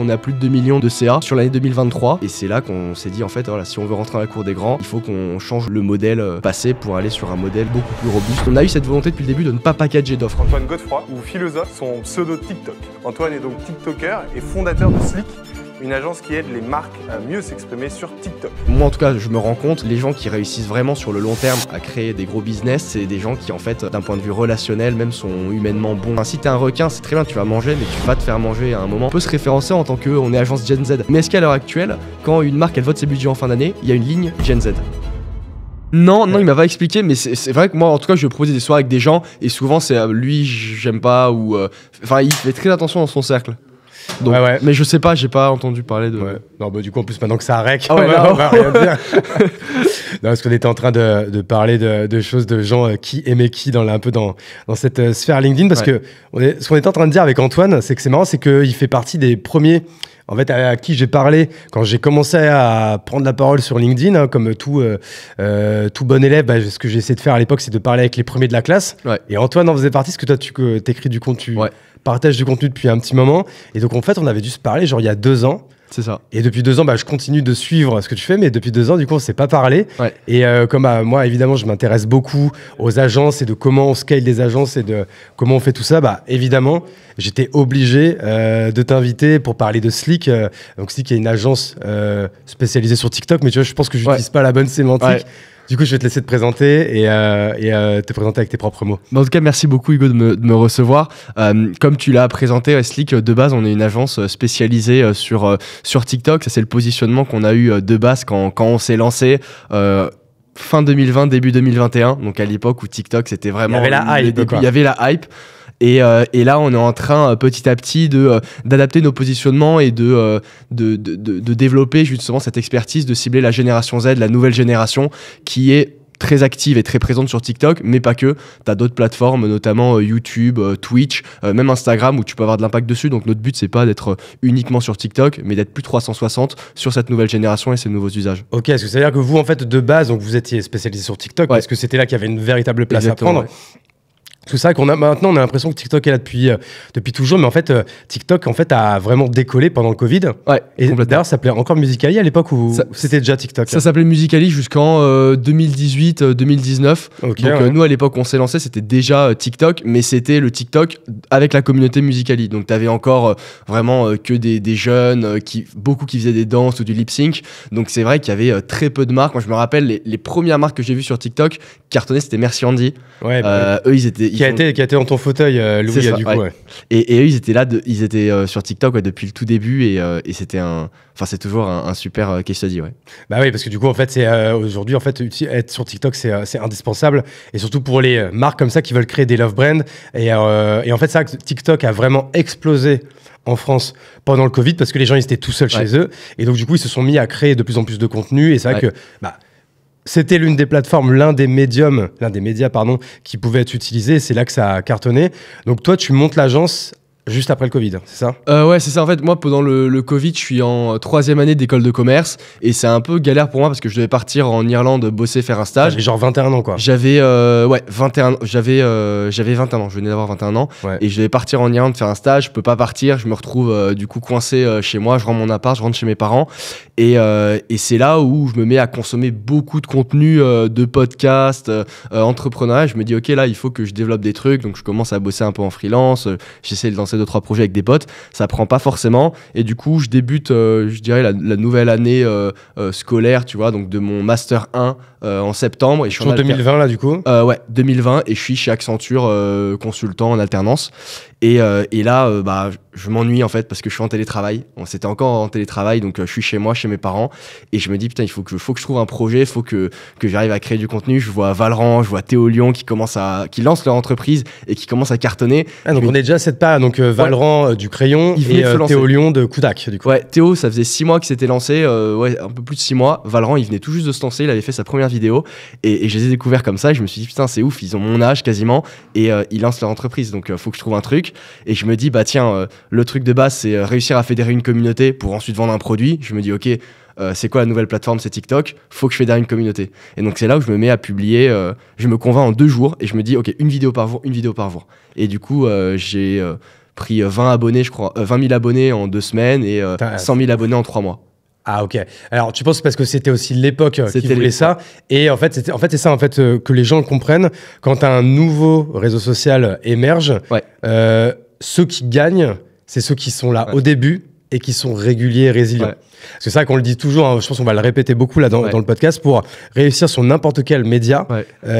On a plus de 2 millions de CA sur l'année 2023 et c'est là qu'on s'est dit en fait voilà si on veut rentrer dans la cour des grands il faut qu'on change le modèle euh, passé pour aller sur un modèle beaucoup plus robuste. On a eu cette volonté depuis le début de ne pas packager d'offres. Antoine Godefroy ou philosophe son pseudo TikTok. Antoine est donc TikToker et fondateur de Slick une agence qui aide les marques à mieux s'exprimer sur TikTok. Moi en tout cas, je me rends compte, les gens qui réussissent vraiment sur le long terme à créer des gros business, c'est des gens qui en fait, d'un point de vue relationnel, même sont humainement bons. si t'es un requin, c'est très bien, tu vas manger, mais tu vas te faire manger à un moment. On peut se référencer en tant que on est agence Gen Z. Mais est-ce qu'à l'heure actuelle, quand une marque elle vote ses budgets en fin d'année, il y a une ligne Gen Z non, non, il m'a pas expliqué, mais c'est vrai que moi, en tout cas, je proposer des soirées avec des gens, et souvent, c'est euh, lui, j'aime pas, ou. Euh, enfin, il fait très attention dans son cercle ouais, ouais. Mais je sais pas, j'ai pas entendu parler de. Non, bah, du coup, en plus, maintenant que ça arrête, ah on va rien dire. non, parce qu'on était en train de, de parler de, de, choses de gens euh, qui aimaient qui, dans, un peu dans, dans cette euh, sphère LinkedIn. Parce que ce qu'on était en train de dire avec Antoine, c'est que c'est marrant, c'est qu'il fait partie des premiers en fait, à, qui j'ai parlé quand j'ai commencé à prendre la parole sur LinkedIn, hein, comme tout, euh, euh, tout bon élève, bah, ce que j'ai essayé de faire à l'époque, c'est de parler avec les premiers de la classe. Et Antoine en faisait partie, parce que toi, tu écris du contenu, tu partages du contenu depuis un petit moment. Et donc, en fait, on avait dû se parler, genre, il y a deux ans. C'est ça. Et depuis deux ans, bah, je continue de suivre ce que tu fais, mais depuis deux ans, du coup, on s'est pas parlé. Et euh, comme euh, moi, évidemment, je m'intéresse beaucoup aux agences et de comment on scale des agences et de comment on fait tout ça, bah, évidemment, j'étais obligé euh, de t'inviter pour parler de Slick. donc, Slick est une agence spécialisée sur TikTok, mais tu vois, je pense que je n'utilise pas la bonne sémantique. Du coup, je vais te laisser te présenter et, euh, euh, te présenter avec tes propres mots. Bah, en tout cas, merci beaucoup Hugo de me, recevoir. Euh, comme tu l'as présenté, Slick, de base, on est une agence spécialisée sur, sur TikTok. Ça, c'est le positionnement qu'on a eu de base quand, quand on s'est lancé fin 2020, début 2021. Donc à l'époque où TikTok, c'était vraiment... Il y avait la hype. Euh, et, là, on est en train euh, petit à petit de euh, d'adapter nos positionnements et de de, de, développer justement cette expertise, de cibler la génération Z, la nouvelle génération qui est très active et très présente sur TikTok, mais pas que. Tu as d'autres plateformes, notamment YouTube, Twitch, même Instagram, où tu peux avoir de l'impact dessus. Donc notre but, c'est pas d'être uniquement sur TikTok, mais d'être plus 360 sur cette nouvelle génération et ses nouveaux usages. Ok, est-ce que ça veut dire que vous, en fait, de base, donc vous étiez spécialisé sur TikTok, est parce que c'était là qu'il y avait une véritable place à prendre. Tout ça, qu'on a maintenant on a l'impression que TikTok est là depuis euh, depuis toujours, mais en fait euh, TikTok en fait a vraiment décollé pendant le Covid. Ouais. d'ailleurs ça s'appelait encore Musicali à l'époque où c'était déjà TikTok. Ça s'appelait Musicali jusqu'en 2018-2019. Euh, donc nous à l'époque on s'est lancé c'était déjà TikTok, mais c'était le TikTok avec la communauté Musicali. Donc tu avais encore vraiment que des, jeunes qui beaucoup qui faisaient des danses ou du lip sync. Donc c'est vrai qu'il y avait très peu de marques. Moi je me rappelle les, premières marques que j'ai vues sur TikTok cartonnaient c'était Merci Andy. Ouais, bah eux ils étaient qui, a été, qui a dans ton fauteuil, euh, Louis, du coup. Et, eux, ils étaient là, ils étaient euh, sur TikTok depuis le tout début, euh, et, c'était un, enfin c'est toujours un, super case dis, ouais. Bah oui, parce que du coup, en fait, c'est aujourd'hui, en fait, être sur TikTok, c'est indispensable, et surtout pour les marques comme ça qui veulent créer des love brands. Et, en fait, ça, TikTok a vraiment explosé en France pendant le Covid parce que les gens ils étaient tout seuls chez eux, et donc du coup, ils se sont mis à créer de plus en plus de contenu, et c'est vrai que bah c'était l'une des plateformes, l'un des médiums, l'un des médias, pardon, qui pouvait être utilisé. C'est là que ça a cartonné. Donc, toi, tu montes l'agence Juste après le Covid, hein, c'est ça euh, Ouais, c'est ça. En fait, moi, pendant le, Covid, je suis en troisième année d'école de commerce et c'est un peu galère pour moi parce que je devais partir en Irlande bosser, faire un stage. J'avais genre 21 ans, quoi. J'avais, euh, ouais, 21, j'avais, euh, j'avais 21 ans, je venais d'avoir 21 ans et je devais partir en Irlande faire un stage. Je peux pas partir, je me retrouve du coup coincé chez moi, je rentre mon appart, je rentre chez mes parents et, et c'est là où je me mets à consommer beaucoup de contenu de podcasts, entrepreneuriat. Je me dis, ok, là, il faut que je développe des trucs, donc je commence à bosser un peu en freelance, j'essaie de lancer deux trois projets avec des potes, ça prend pas forcément. Et du coup, je débute, euh, je dirais la, nouvelle année euh, euh, scolaire, tu vois, donc de mon master 1 euh, en septembre. Et je suis en 2020 là du coup euh, Ouais, 2020 et je suis chez Accenture euh, consultant en alternance. Et, et là, bah, je m'ennuie en fait parce que je suis en télétravail. On s'était encore en télétravail, donc je suis chez moi, chez mes parents, et je me dis putain, il faut que, faut que je trouve un projet, il faut que, que j'arrive à créer du contenu. Je vois Valran, je vois Théo Lyon qui commence à, qui lance leur entreprise et qui commence à cartonner. Ah, donc on est déjà à cette pas, donc Valran du crayon et Théo Lyon de Kudak du coup. Ouais, Théo, ça faisait six mois qu'il s'était lancé, ouais, un peu plus de six mois. Valran, il venait tout juste de se lancer, il avait fait sa première vidéo. Et, je les ai découverts comme ça. Et je me suis dit, putain, c'est ouf, ils ont mon âge quasiment. Et euh, ils lancent leur entreprise. Donc, euh, faut que je trouve un truc. Et je me dis, bah tiens, euh, le truc de base, c'est réussir à fédérer une communauté pour ensuite vendre un produit. Je me dis, ok. c'est quoi la nouvelle plateforme C'est TikTok. Faut que je fédère une communauté. Et donc c'est là où je me mets à publier. je me convainc en deux jours et je me dis ok une vidéo par jour, une vidéo par jour. Et du coup j'ai pris 20 abonnés, je crois, 20 000 abonnés en deux semaines et 100 000 abonnés en trois mois. Ah ok. Alors tu penses parce que c'était aussi l'époque euh, qui voulait ça et en fait c'était en fait c'est ça en fait euh, que les gens comprennent quand un nouveau réseau social émerge, euh, ceux qui gagnent c'est ceux qui sont là au début et qui sont réguliers et résilients. C'est ça qu'on le dit toujours. Hein, je pense qu'on va le répéter beaucoup là dans, le podcast pour réussir sur n'importe quel média. tu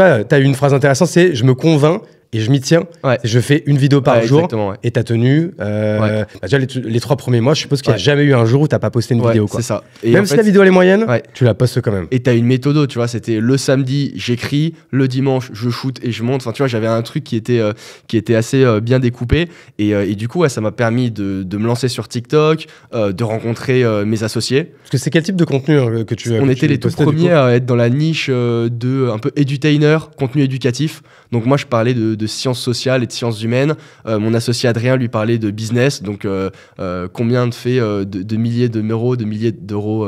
vois, tu as eu une phrase intéressante, c'est je me convainc et je m'y tiens. Je fais une vidéo par jour et ta tenue. Euh, bah, les, trois premiers mois, je suppose qu'il n'y a jamais eu un jour où t'as pas posté une vidéo. ça. même si la vidéo elle est moyenne, tu la postes quand même. Et tu as une méthode, tu vois. C'était le samedi, j'écris, le dimanche, je shoot et je monte. Enfin, tu vois, j'avais un truc qui était, euh, qui était assez euh, bien découpé. Et, du coup, ça m'a permis de, me lancer sur TikTok, de rencontrer mes associés. Parce que c'est quel type de contenu que tu On était les tout premiers à être dans la niche de un peu edutainer, contenu éducatif. Donc moi, je parlais de, sciences sociales et de sciences humaines. Euh, mon associé Adrien lui parlait de business, donc euh, euh, combien de faits, de, de, milliers d'euros, de milliers d'euros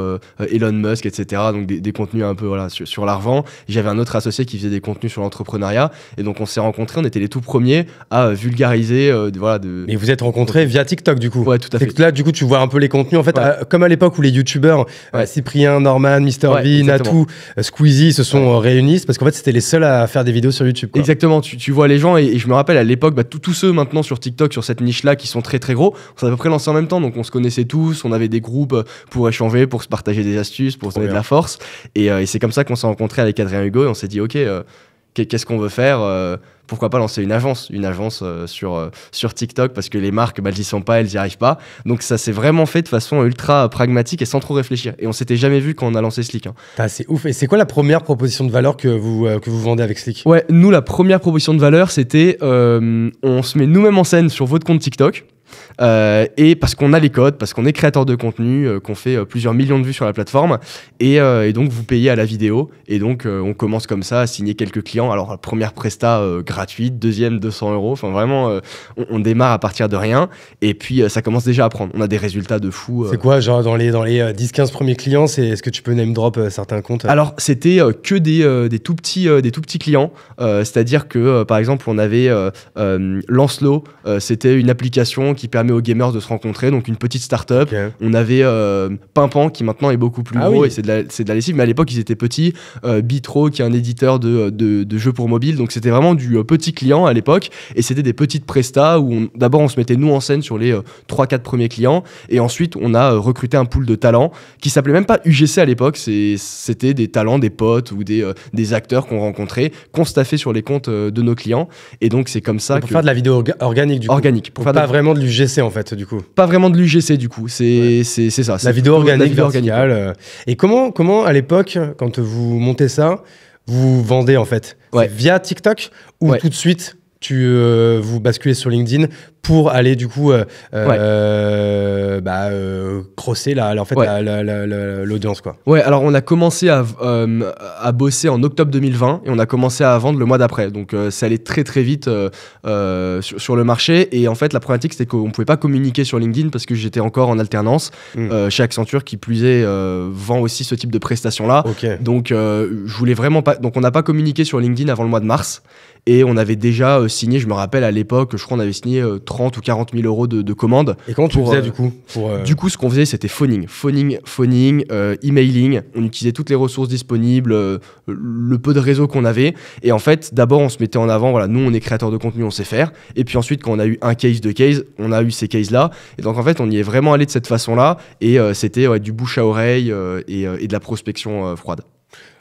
Elon Musk, etc. Donc des, contenus un peu voilà, sur, sur l'argent. J'avais un autre associé qui faisait des contenus sur l'entrepreneuriat. Et donc on s'est rencontrés, on était les tout premiers à vulgariser. voilà, de... Mais vous êtes rencontrés via TikTok du coup Ouais, tout à fait. là, du coup, tu vois un peu les contenus. En fait, comme à l'époque où les youtubeurs, Cyprien, Norman, Mr. V, Natou, Squeezie se sont réunis, parce qu'en fait, c'était les seuls à faire des vidéos sur YouTube. Exactement, tu, vois les gens, et, je me rappelle à l'époque, bah, tous ceux maintenant sur TikTok, sur cette niche-là, qui sont très très gros, on s'est à peu près lancés en même temps, donc on se connaissait tous, on avait des groupes euh, pour échanger, pour se partager des astuces, pour se donner de la force, euh, et, c'est comme ça qu'on s'est rencontrés avec Adrien Hugo, et on s'est dit, ok, euh, qu'est-ce qu'on veut faire euh, Pourquoi pas lancer une agence, une agence euh, euh, sur, TikTok parce que les marques, bah, elles y sont pas, elles y arrivent pas. Donc ça s'est vraiment fait de façon ultra pragmatique et sans trop réfléchir. Et on s'était jamais vu quand on a lancé Slick. Hein. c'est ouf. Et c'est quoi la première proposition de valeur que vous, que vous vendez avec Slick Ouais, nous la première proposition de valeur c'était on se met nous-mêmes en scène sur votre compte TikTok. Euh, et parce qu'on a les codes, parce qu'on est créateur de contenu, euh, qu'on fait euh, plusieurs millions de vues sur la plateforme, et, donc vous payez à la vidéo, et donc on commence comme ça à signer quelques clients. Alors première presta gratuite, deuxième 200 euros, enfin vraiment on, démarre à partir de rien, et puis ça commence déjà à prendre. On a des résultats de fou. C'est quoi, genre dans les dans les 10-15 premiers clients, c'est est-ce que tu peux name drop certains comptes Alors c'était que des, des tout petits des tout petits clients, c'est-à-dire que par exemple on avait Lancelot, c'était une application qui permet aux gamers de se rencontrer. Donc une petite start-up. On avait euh, Pimpan qui maintenant est beaucoup plus ah gros et c'est de, la, de la lessive. Mais à l'époque, ils étaient petits. Euh, Bitro qui est un éditeur de, de, jeux pour mobile. Donc c'était vraiment du euh, petit client à l'époque. Et c'était des petites prestas où d'abord on se mettait nous en scène sur les 3-4 euh, premiers clients. Et ensuite, on a recruté un pool de talents qui s'appelait même pas UGC à l'époque. C'était des talents, des potes ou des, des acteurs qu'on rencontrait, qu'on staffait sur les comptes de nos clients. Et donc c'est comme ça. Pour faire de la vidéo organique du Organique. Coup. Pour, pas vraiment de en fait, du coup. Pas vraiment de l'UGC du coup, c'est c'est ça. La vidéo organique, la euh. Et comment, comment à l'époque, quand vous montez ça, vous vendez en fait ouais. Via TikTok ou tout de suite tu, euh, vous basculez sur LinkedIn pour aller du coup euh, euh, bah, euh crosser en fait, l'audience. quoi. Ouais, alors on a commencé à, euh, à, bosser en octobre 2020 et on a commencé à vendre le mois d'après. Donc ça allait très très vite sur, le marché. Et en fait, la problématique, c'était qu'on ne pouvait pas communiquer sur LinkedIn parce que j'étais encore en alternance hmm. chez Accenture qui plus est vend aussi ce type de prestations-là. Donc je voulais vraiment pas. Donc on n'a pas communiqué sur LinkedIn avant le mois de mars et on avait déjà signé, je me rappelle à l'époque, je crois on avait signé 30 ou 40 000 euros de, commandes. Et comment tu faisais euh, du coup euh, Du coup, ce qu'on faisait, c'était phoning. Phoning, phoning, euh, emailing. On utilisait toutes les ressources disponibles, le peu de réseau qu'on avait. Et en fait, d'abord, on se mettait en avant. Voilà, nous, on est créateur de contenu, on sait faire. Et puis ensuite, quand on a eu un case, de case, on a eu ces cases-là. Et donc, en fait, on y est vraiment allé de cette façon-là. Et c'était du bouche à oreille et, de la prospection froide.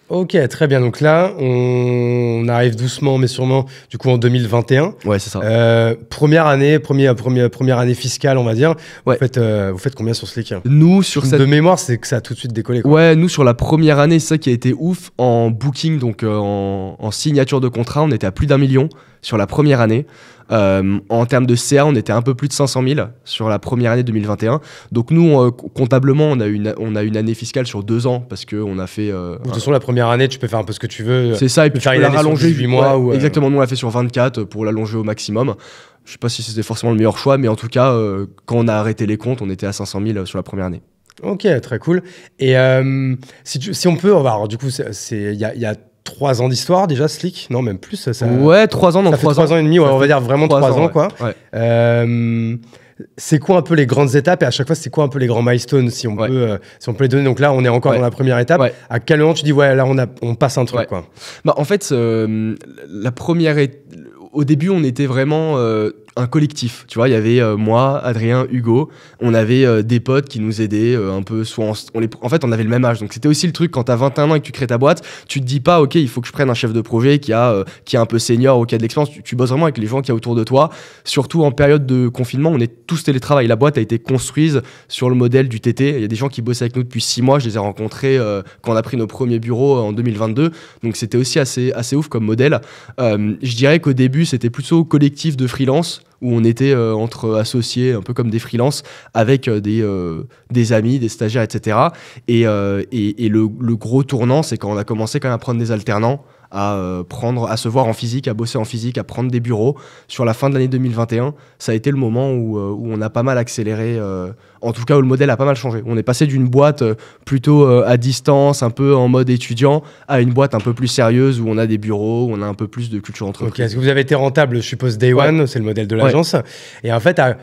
Ok, très bien. Donc là, on arrive doucement, mais sûrement, du coup, en 2021. Ouais, c'est ça. Euh, première année, première, première, année fiscale, on va dire. Vous, faites, euh, vous faites combien sur Slick Nous, sur cette... De mémoire, c'est que ça a tout de suite décollé. Ouais, nous, sur la première année, c'est ça qui a été ouf. En booking, donc euh, en, en signature de contrat, on était à plus d'un million sur la première année. Euh, en termes de CA, on était un peu plus de 500 000 sur la première année 2021. Donc nous, euh, comptablement, on a, une, on a une année fiscale sur deux ans parce qu'on a fait... Euh, de toute façon, la première année, tu peux faire un peu ce que tu veux. C'est ça, et puis tu peux la rallonger. huit mois, Exactement, nous on l'a fait sur 24 pour l'allonger au maximum. Je sais pas si c'était forcément le meilleur choix, mais en tout cas, quand on a arrêté les comptes, on était à 500 000 sur la première année. Ok, très cool. Et si, on peut, alors, du coup, il y a Trois ans d'histoire déjà, Slick Non, même plus. Ça, ouais, trois ans Ça 3, ans. et demi, on va dire vraiment trois ans, quoi. Euh, c'est quoi un peu les grandes étapes et à chaque fois, c'est quoi un peu les grands milestones si on, peut, euh, si on peut les donner Donc là, on est encore dans la première étape. À quel moment tu dis, ouais, là, on, a, on passe un truc, quoi Bah, en fait, euh, la première. Au début, on était vraiment un collectif. Tu vois, il y avait euh, moi, Adrien, Hugo. On avait euh, des potes qui nous aidaient euh, un peu. Soit on, les, en fait, on avait le même âge. Donc c'était aussi le truc quand as 21 ans et que tu crées ta boîte, tu te dis pas, ok, il faut que je prenne un chef de projet qui a qui est un peu senior au cas de l'expérience. Tu, bosses vraiment avec les gens qui a autour de toi. Surtout en période de confinement, on est tous télétravail. La boîte a été construite sur le modèle du TT. Il y a des gens qui bossaient avec nous depuis six mois. Je les ai rencontrés quand on a pris nos premiers bureaux en 2022. Donc c'était aussi assez assez ouf comme modèle. je dirais qu'au début, c'était plutôt collectif de freelance où on était euh, entre associés, un peu comme des freelances, avec euh, des, euh, des amis, des stagiaires, etc. Et, le, le, gros tournant, c'est quand on a commencé quand même à prendre des alternants à euh, prendre, à se voir en physique, à bosser en physique, à prendre des bureaux. Sur la fin de l'année 2021, ça a été le moment où, euh, où on a pas mal accéléré, euh, en tout cas où le modèle a pas mal changé. On est passé d'une boîte plutôt à distance, un peu en mode étudiant, à une boîte un peu plus sérieuse où on a des bureaux, où on a un peu plus de culture entreprise. eux. est-ce que vous avez été rentable, je suppose, Day One, c'est le modèle de l'agence. Et en fait, à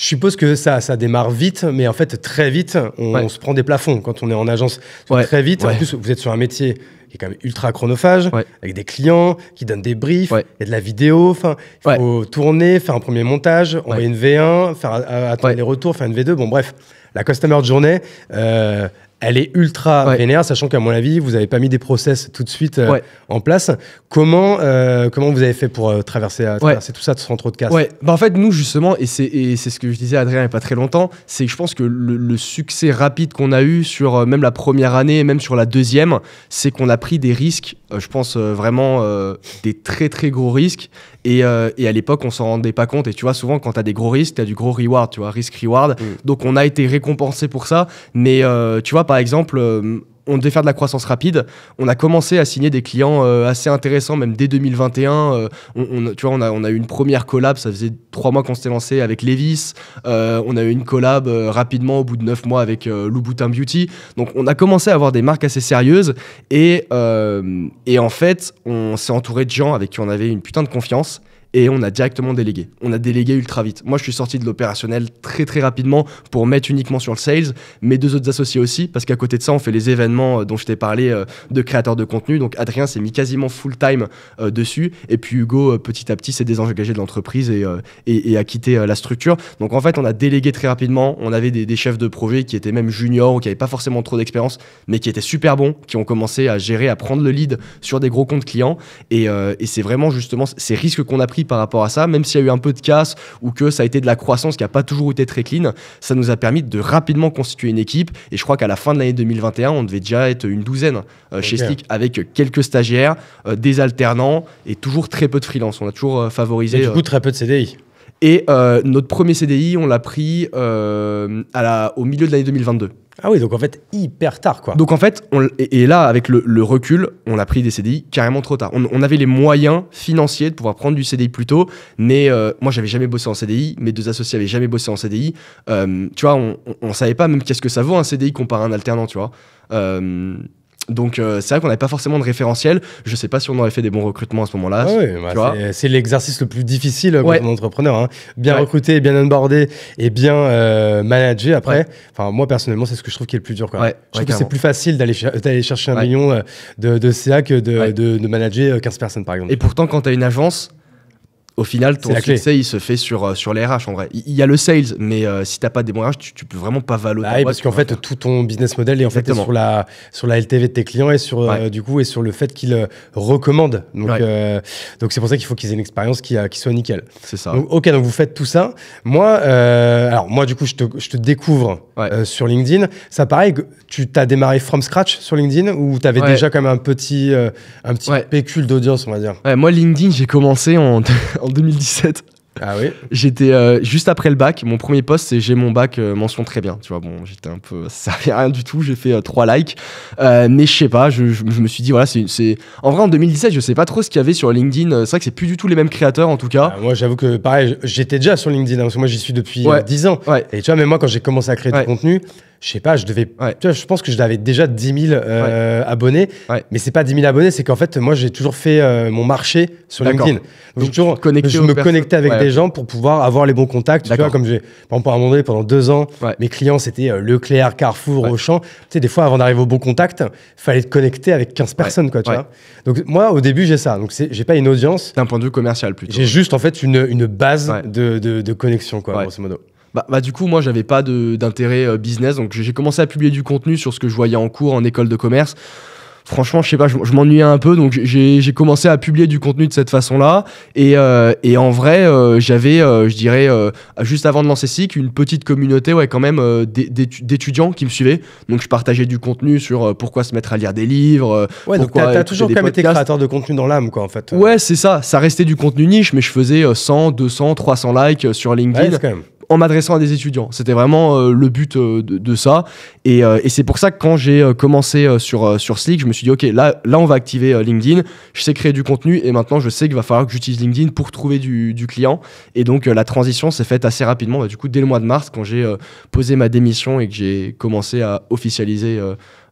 je suppose que ça, ça démarre vite, mais en fait, très vite, on, se prend des plafonds quand on est en agence. Très vite, en plus, vous êtes sur un métier qui est quand même ultra chronophage, avec des clients qui donnent des briefs, il y a de la vidéo, il faut tourner, faire un premier montage, envoyer une V1, faire, euh, attendre les retours, faire une V2, bon bref. La customer journée, euh, elle est ultra vénère, sachant qu'à mon avis, vous n'avez pas mis des process tout de suite euh, en place. Comment, euh, comment vous avez fait pour euh, traverser, traverser tout ça sans trop de casse ouais. bah, En fait, nous, justement, et c'est ce que je disais à Adrien il n'y a pas très longtemps, c'est que je pense que le, le succès rapide qu'on a eu sur même la première année et même sur la deuxième, c'est qu'on a pris des risques, je pense vraiment des très très gros risques, euh, et, à l'époque, on s'en rendait pas compte. Et tu vois, souvent, quand tu as des gros risques, tu as du gros reward, tu vois, risk-reward. Mm. Donc, on a été récompensé pour ça. Mais euh, tu vois, par exemple, euh, on devait faire de la croissance rapide. On a commencé à signer des clients euh, assez intéressants, même dès 2021. Euh, on, tu vois, on a, eu une première collab, ça faisait trois mois qu'on s'était lancé avec Levis. Euh, on a eu une collab rapidement au bout de neuf mois avec Louboutin Beauty. Donc on a commencé à avoir des marques assez sérieuses. Et, et en fait, on s'est entouré de gens avec qui on avait une putain de confiance et on a directement délégué. On a délégué ultra vite. Moi, je suis sorti de l'opérationnel très très rapidement pour mettre uniquement sur le sales, mes deux autres associés aussi, parce qu'à côté de ça, on fait les événements euh, dont je t'ai parlé euh, de créateurs de contenu. Donc Adrien s'est mis quasiment full time euh, dessus, et puis Hugo, petit à petit, s'est désengagé de l'entreprise et, a quitté la structure. Donc en fait, on a délégué très rapidement. On avait des, chefs de projet qui étaient même juniors ou qui n'avaient pas forcément trop d'expérience, mais qui étaient super bons, qui ont commencé à gérer, à prendre le lead sur des gros comptes clients. Et, et c'est vraiment justement ces risques qu'on a pris par rapport à ça, même s'il y a eu un peu de casse ou que ça a été de la croissance qui n'a pas toujours été très clean, ça nous a permis de rapidement constituer une équipe. Et je crois qu'à la fin de l'année 2021, on devait déjà être une douzaine euh, chez Stick avec quelques stagiaires, euh, des alternants et toujours très peu de freelance. On a toujours euh, favorisé. Et du coup, très peu de CDI. Et euh, notre premier CDI, on l'a pris euh, à au milieu de l'année 2022. Ah oui, donc en fait, hyper tard, quoi. Donc en fait, on, et, là, avec le, recul, on l'a pris des CDI carrément trop tard. On, avait les moyens financiers de pouvoir prendre du CDI plus tôt, mais moi, euh, moi, j'avais jamais bossé en CDI, mes deux associés avaient jamais bossé en CDI. tu vois, on, ne savait pas même qu'est-ce que ça vaut un CDI comparé à un alternant, tu vois. Donc euh, c'est vrai qu'on n'avait pas forcément de référentiel. Je ne sais pas si on aurait fait des bons recrutements à ce moment-là. Ah bah, c'est l'exercice le plus difficile pour un entrepreneur. Hein. Bien recruter, bien onboarder et bien euh, manager après. Enfin, moi personnellement, c'est ce que je trouve qui est le plus dur. je trouve que c'est plus facile d'aller chercher un million euh, de, de, CA que de, de, manager 15 personnes par exemple. Et pourtant, quand tu as une agence, au final, ton succès, il se fait sur, euh, sur les RH en vrai. Il y a le sales, mais euh, si si n'as pas des bons tu, ne peux vraiment pas valoir. Bah parce qu'en fait, tout ton business model est en fait sur la, sur la LTV de tes clients et sur, euh, du coup, et sur le fait qu'ils recommandent. Donc, donc c'est pour ça qu'il faut qu'ils aient une expérience qui, qui soit nickel. C'est ça. ok, donc vous faites tout ça. Moi, alors moi, du coup, je te, je te découvre sur LinkedIn. Ça pareil, tu t'as démarré from scratch sur LinkedIn ou avais déjà quand même un petit, un petit pécule d'audience, on va dire. moi, LinkedIn, j'ai commencé en. en 2017. Ah oui J'étais euh, juste après le bac. Mon premier poste, c'est j'ai mon bac, euh, mention très bien. Tu vois, bon, j'étais un peu. Ça servait rien du tout. J'ai fait euh, trois 3 likes. mais je sais pas, je, me suis dit, voilà, c'est. En vrai, en 2017, je sais pas trop ce qu'il y avait sur LinkedIn. C'est vrai que c'est plus du tout les mêmes créateurs, en tout cas. Ah, moi, j'avoue que pareil, j'étais déjà sur LinkedIn, hein, parce que moi, j'y suis depuis dix 10 ans. Ouais. Et tu vois, mais moi, quand j'ai commencé à créer du contenu, je sais pas, je devais, tu vois, je pense que je déjà 10 000 euh, abonnés, mais c'est pas 10 000 abonnés, c'est qu'en fait, moi, j'ai toujours fait euh, mon marché sur LinkedIn. Donc, je me connectais avec des gens pour pouvoir avoir les bons contacts. Tu vois, comme j'ai, par exemple, à pendant deux ans, mes clients, c'était euh, Leclerc, Carrefour, Auchan. Tu sais, des fois, avant d'arriver au bon contact, fallait te connecter avec 15 personnes, quoi, tu vois. Donc, moi, au début, j'ai ça. Donc, j'ai pas une audience. D'un point de vue commercial, plutôt. J'ai juste, en fait, une, base de, de, connexion, quoi, grosso modo. Bah, bah, du coup, moi, j'avais pas d'intérêt euh, business, donc j'ai commencé à publier du contenu sur ce que je voyais en cours en école de commerce. Franchement, je sais pas, je, m'ennuyais un peu, donc j'ai commencé à publier du contenu de cette façon-là. Et, euh, et, en vrai, euh, j'avais, je dirais, juste avant de lancer SIC, une petite communauté, ouais, quand même, d'étudiants qui me suivaient. Donc je partageais du contenu sur pourquoi se mettre à lire des livres. ouais, donc t'as toujours quand même été créateur de contenu dans l'âme, quoi, en fait. Ouais, c'est ça. Ça restait du contenu niche, mais je faisais 100, 200, 300 likes sur LinkedIn. Ouais, quand même en m'adressant à des étudiants. C'était vraiment euh, le but euh, de, ça. Euh, et, c'est pour ça que quand j'ai commencé sur, sur Slick, je me suis dit, OK, là, là on va activer LinkedIn. Je sais créer du contenu et maintenant, je sais qu'il va falloir que j'utilise LinkedIn pour trouver du, client. Et donc, la transition s'est faite assez rapidement. Bah, du coup, dès le mois de mars, quand j'ai posé ma démission et que j'ai commencé à officialiser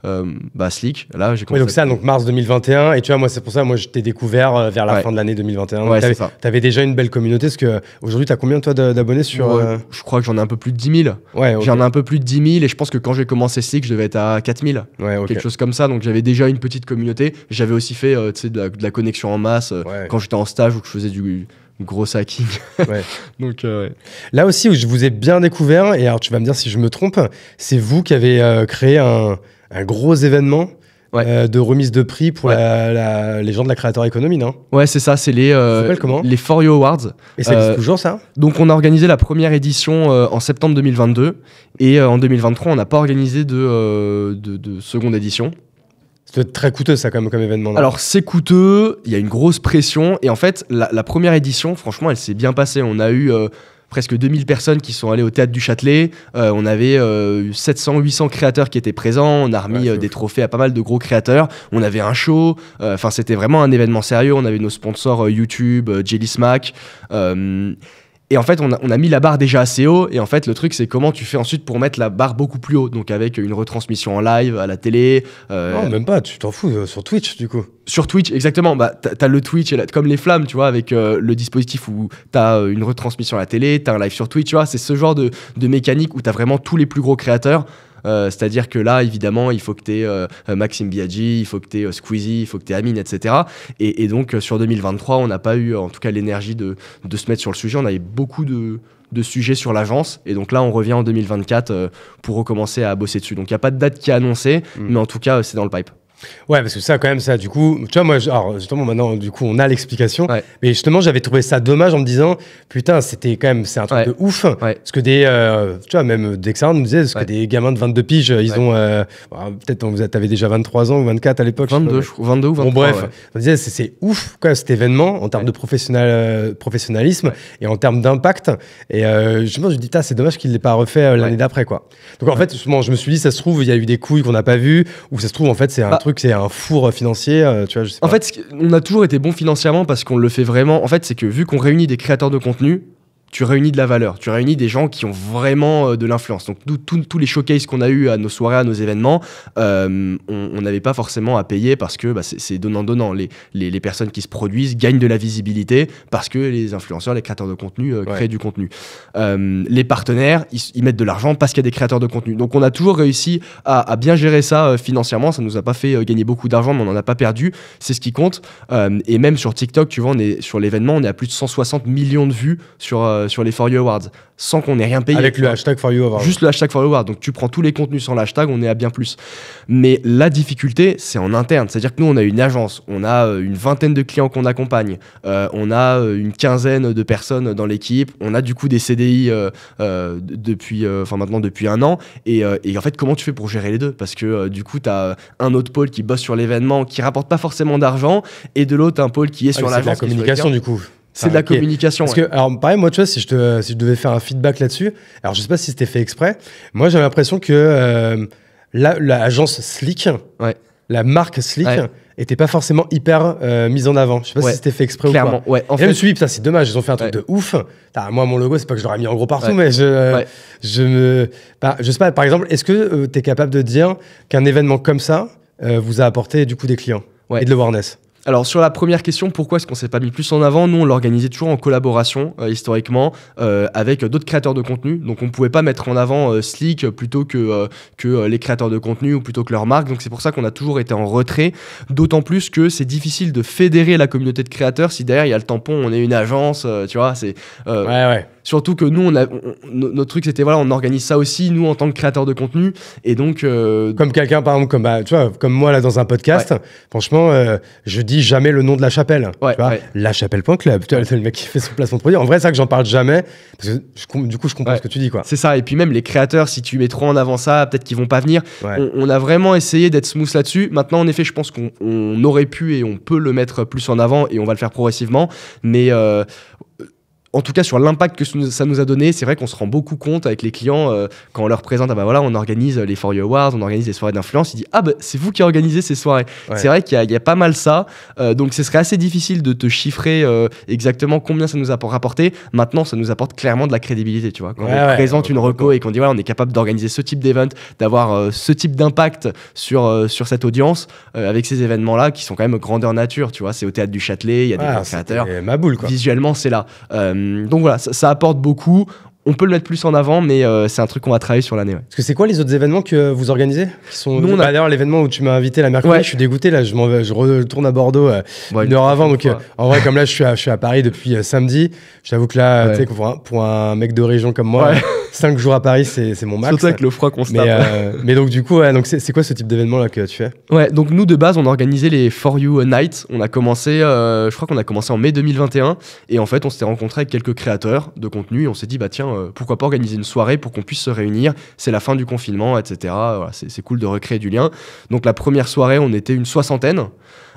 euh, bah, Slick. Là, j'ai oui, donc ça, donc mars 2021. Et tu vois, moi, c'est pour ça, moi, je t'ai découvert euh, vers la fin de l'année 2021. Ouais, tu avais, déjà une belle communauté. Parce que aujourd'hui, t'as combien, toi, d'abonnés sur. Euh je crois que j'en ai un peu plus de 10 000. Ouais, J'en ai un peu plus de 10 000. Et je pense que quand j'ai commencé Slick, je devais être à 4 000. Quelque chose comme ça. Donc j'avais déjà une petite communauté. J'avais aussi fait de la, de, la, connexion en masse quand j'étais en stage ou que je faisais du gros hacking. Ouais. Donc là aussi où je vous ai bien découvert et alors tu vas me dire si je me trompe, c'est vous qui avez créé un un gros événement. Euh, de remise de prix pour les gens de la Créateur Économie, non Ouais, c'est ça, c'est les, euh, les For Awards. Et ça existe euh, toujours, ça Donc, on a organisé la première édition euh, en septembre 2022, et en 2023, on n'a pas organisé de, de, seconde édition. C'est très coûteux, ça, quand comme événement. Alors, c'est coûteux, il y a une grosse pression, et en fait, la, la première édition, franchement, elle s'est bien passée. On a eu presque 2000 personnes qui sont allées au théâtre du Châtelet. Euh, on avait 700, euh, 800 créateurs qui étaient présents. On a remis euh, des trophées à pas mal de gros créateurs. On avait un show. Enfin, c'était vraiment un événement sérieux. On avait nos sponsors YouTube, Jelly Smack. Et en fait, on a, mis la barre déjà assez haut. Et en fait, le truc, c'est comment tu fais ensuite pour mettre la barre beaucoup plus haut. Donc, avec une retransmission en live, à la télé. Euh, non, même pas, tu t'en fous, euh, sur Twitch, du coup. Sur Twitch, exactement. Bah, t'as le Twitch, et comme les flammes, tu vois, avec euh, le dispositif où t'as une retransmission à la télé, t'as un live sur Twitch, tu vois. C'est ce genre de mécanique où t'as vraiment tous les plus gros créateurs euh, c'est-à-dire que là, évidemment, il faut que tu aies euh, Maxime Biaggi, il faut que tu aies euh, Squeezie, il faut que tu aies Amine, etc. Et, donc, sur 2023, on n'a pas eu, en tout cas, l'énergie de, se mettre sur le sujet. On avait beaucoup de, sujets sur l'agence. Et donc là, on revient en 2024 pour recommencer à bosser dessus. Donc, il n'y a pas de date qui est annoncée, mm. mais en tout cas, c'est dans le pipe. Ouais, parce que ça, quand même, ça, du coup, tu vois, moi, je, justement, maintenant, du coup, on a l'explication. Mais justement, j'avais trouvé ça dommage en me disant, putain, c'était quand même, c'est un truc de ouf. Parce que des, euh, tu vois, même Dexar nous disait, parce que des gamins de 22 piges, ils ont, euh, peut-être peut-être, avez déjà 23 ans ou 24 à l'époque. 22, 22 ou 23. Bon, bref, on disait, c'est ouf, quoi, cet événement, en termes de professionnel, euh, professionnalisme et en termes d'impact. Et justement, je me dis, c'est dommage qu'il ne l'ait pas refait l'année d'après, quoi. Donc, en fait, justement, je me suis dit, ça se trouve, il y a eu des couilles qu'on n'a pas vues, ou ça se trouve, en fait, c'est un truc bah, que c'est un four financier, euh, tu vois, je En fait, on a toujours été bon financièrement parce qu'on le fait vraiment. En fait, c'est que vu qu'on réunit des créateurs de contenu, tu réunis de la valeur, tu réunis des gens qui ont vraiment euh, de l'influence. Donc tous les showcases qu'on a eu à nos soirées, à nos événements, euh, on n'avait pas forcément à payer parce que bah, c'est donnant-donnant. Les, les, personnes qui se produisent gagnent de la visibilité parce que les influenceurs, les créateurs de contenu euh, créent du contenu. les partenaires, ils, mettent de l'argent parce qu'il y a des créateurs de contenu. Donc on a toujours réussi à, bien gérer ça financièrement. Ça nous a pas fait gagner beaucoup d'argent, mais on n'en a pas perdu. C'est ce qui compte. et même sur TikTok, tu vois, on est, sur l'événement, on est à plus de 160 millions de vues sur euh, sur les For You Awards sans qu'on ait rien payé. Avec le hashtag For You Awards. Juste le hashtag For You Awards. Donc tu prends tous les contenus sans l'hashtag, on est à bien plus. Mais la difficulté, c'est en interne. C'est-à-dire que nous, on a une agence, on a euh, une vingtaine de clients qu'on accompagne, euh, on a une quinzaine de personnes dans l'équipe, on a du coup des CDI depuis, enfin maintenant depuis un an. Et, en fait, comment tu fais pour gérer les deux Parce que du coup, tu as un autre pôle qui bosse sur l'événement, qui rapporte pas forcément d'argent, et de l'autre, un pôle qui est sur ah la communication, du coup. C'est de la communication. Parce que, alors, pareil, moi, tu vois, si je, te, si je devais faire un feedback là-dessus, alors je sais pas si c'était fait exprès, moi, j'avais l'impression que euh, l'agence Slick, la marque Slick, n'était était pas forcément hyper euh, mise en avant. Je sais pas si c'était fait exprès ou quoi. Ouais, en Et fait... je me suis dit, putain, c'est dommage, ils ont fait un truc de ouf. moi, mon logo, c'est pas que je l'aurais mis en gros partout, mais je, ne euh, je me. Bah, je sais pas, par exemple, est-ce que euh, tu es capable de dire qu'un événement comme ça vous a apporté du coup des clients et de l'awareness alors sur la première question, pourquoi est-ce qu'on s'est pas mis plus en avant Nous, on l'organisait toujours en collaboration euh, historiquement euh, avec d'autres créateurs de contenu. Donc on pouvait pas mettre en avant euh, Slick plutôt que, que les créateurs de contenu ou plutôt que leur marque. Donc c'est pour ça qu'on a toujours été en retrait. D'autant plus que c'est difficile de fédérer la communauté de créateurs si derrière il y a le tampon, on est une agence, tu vois. C'est ouais ouais. Surtout que nous, on a, notre truc, c'était voilà, on organise ça aussi, nous, en tant que créateurs de contenu. Et donc. Euh, comme quelqu'un, par exemple, comme, bah, tu vois, comme moi, là, dans un podcast, franchement, euh, je dis jamais le nom de la chapelle. La chapelle.club. Tu vois, le mec qui fait son placement de produit. En vrai, c'est ça que j'en parle jamais. du coup, je comprends ce que tu dis, quoi. C'est ça. Et puis, même les créateurs, si tu mets trop en avant ça, peut-être qu'ils vont pas venir. On, a vraiment essayé d'être smooth là-dessus. Maintenant, en effet, je pense qu'on aurait pu et on peut le mettre plus en avant et on va le faire progressivement. Mais. Euh, en tout cas sur l'impact que ça nous a donné, c'est vrai qu'on se rend beaucoup compte avec les clients euh, quand on leur présente, ah bah voilà, on organise les For You Awards, on organise les soirées d'influence, ils disent, ah bah c'est vous qui organisez ces soirées. C'est vrai qu'il y, a pas mal ça, euh, donc ce serait assez difficile de te chiffrer euh, exactement combien ça nous a rapporté. Maintenant, ça nous apporte clairement de la crédibilité, tu vois. Quand on présente une reco et qu'on dit, voilà, on est capable d'organiser ce type d'event d'avoir ce type d'impact sur, sur cette audience, avec ces événements-là qui sont quand même grandeur nature, tu vois, c'est au théâtre du Châtelet, il y a des ah, créateurs. Ma boule, Visuellement, c'est là donc voilà, ça, apporte beaucoup on peut le mettre plus en avant, mais euh, c'est un truc qu'on va travailler sur l'année. Parce que c'est quoi les autres événements que vous organisez Nous, bah, D'ailleurs, l'événement où tu m'as invité la mercredi, je suis dégoûté, là, je, vais, je retourne à Bordeaux euh, une heure avant. Donc, euh, en vrai, comme là, je suis à, Paris depuis samedi, je t'avoue que là, pour un, mec de région comme moi, 5 jours à Paris, c'est mon max. Surtout avec le froid qu'on mais, mais donc, du coup, donc c'est quoi ce type d'événement-là que tu fais Ouais, donc nous, de base, on a organisé les For You Night. On a commencé, je crois qu'on a commencé en mai 2021. Et en fait, on s'était rencontré avec quelques créateurs de contenu on s'est dit, bah tiens, euh, pourquoi pas organiser une soirée pour qu'on puisse se réunir, c'est la fin du confinement, etc. c'est cool de recréer du lien. Donc la première soirée, on était une soixantaine.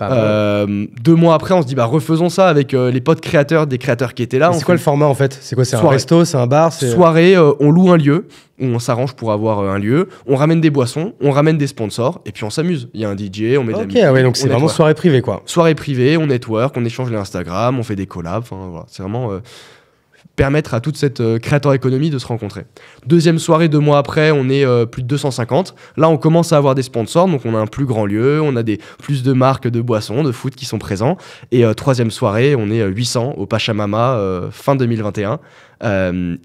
Euh, deux mois après, on se dit bah refaisons ça avec euh, les potes créateurs des créateurs qui étaient là. C'est quoi le format en fait C'est quoi C'est un resto C'est un bar Soirée, on loue un lieu, on s'arrange pour avoir un lieu, on ramène des boissons, on ramène des sponsors et puis on s'amuse. Il y a un DJ, on met des Ok, donc c'est vraiment soirée privée quoi. Soirée privée, on network, on échange les Instagram, on fait des collabs. Voilà, c'est vraiment permettre à toute cette euh, créateur économie de se rencontrer. Deuxième soirée, deux mois après, on est euh, plus de 250. Là, on commence à avoir des sponsors, donc on a un plus grand lieu, on a des, plus de marques de boissons, de foot qui sont présents. Et euh, troisième soirée, on est 800 au Pachamama fin 2021.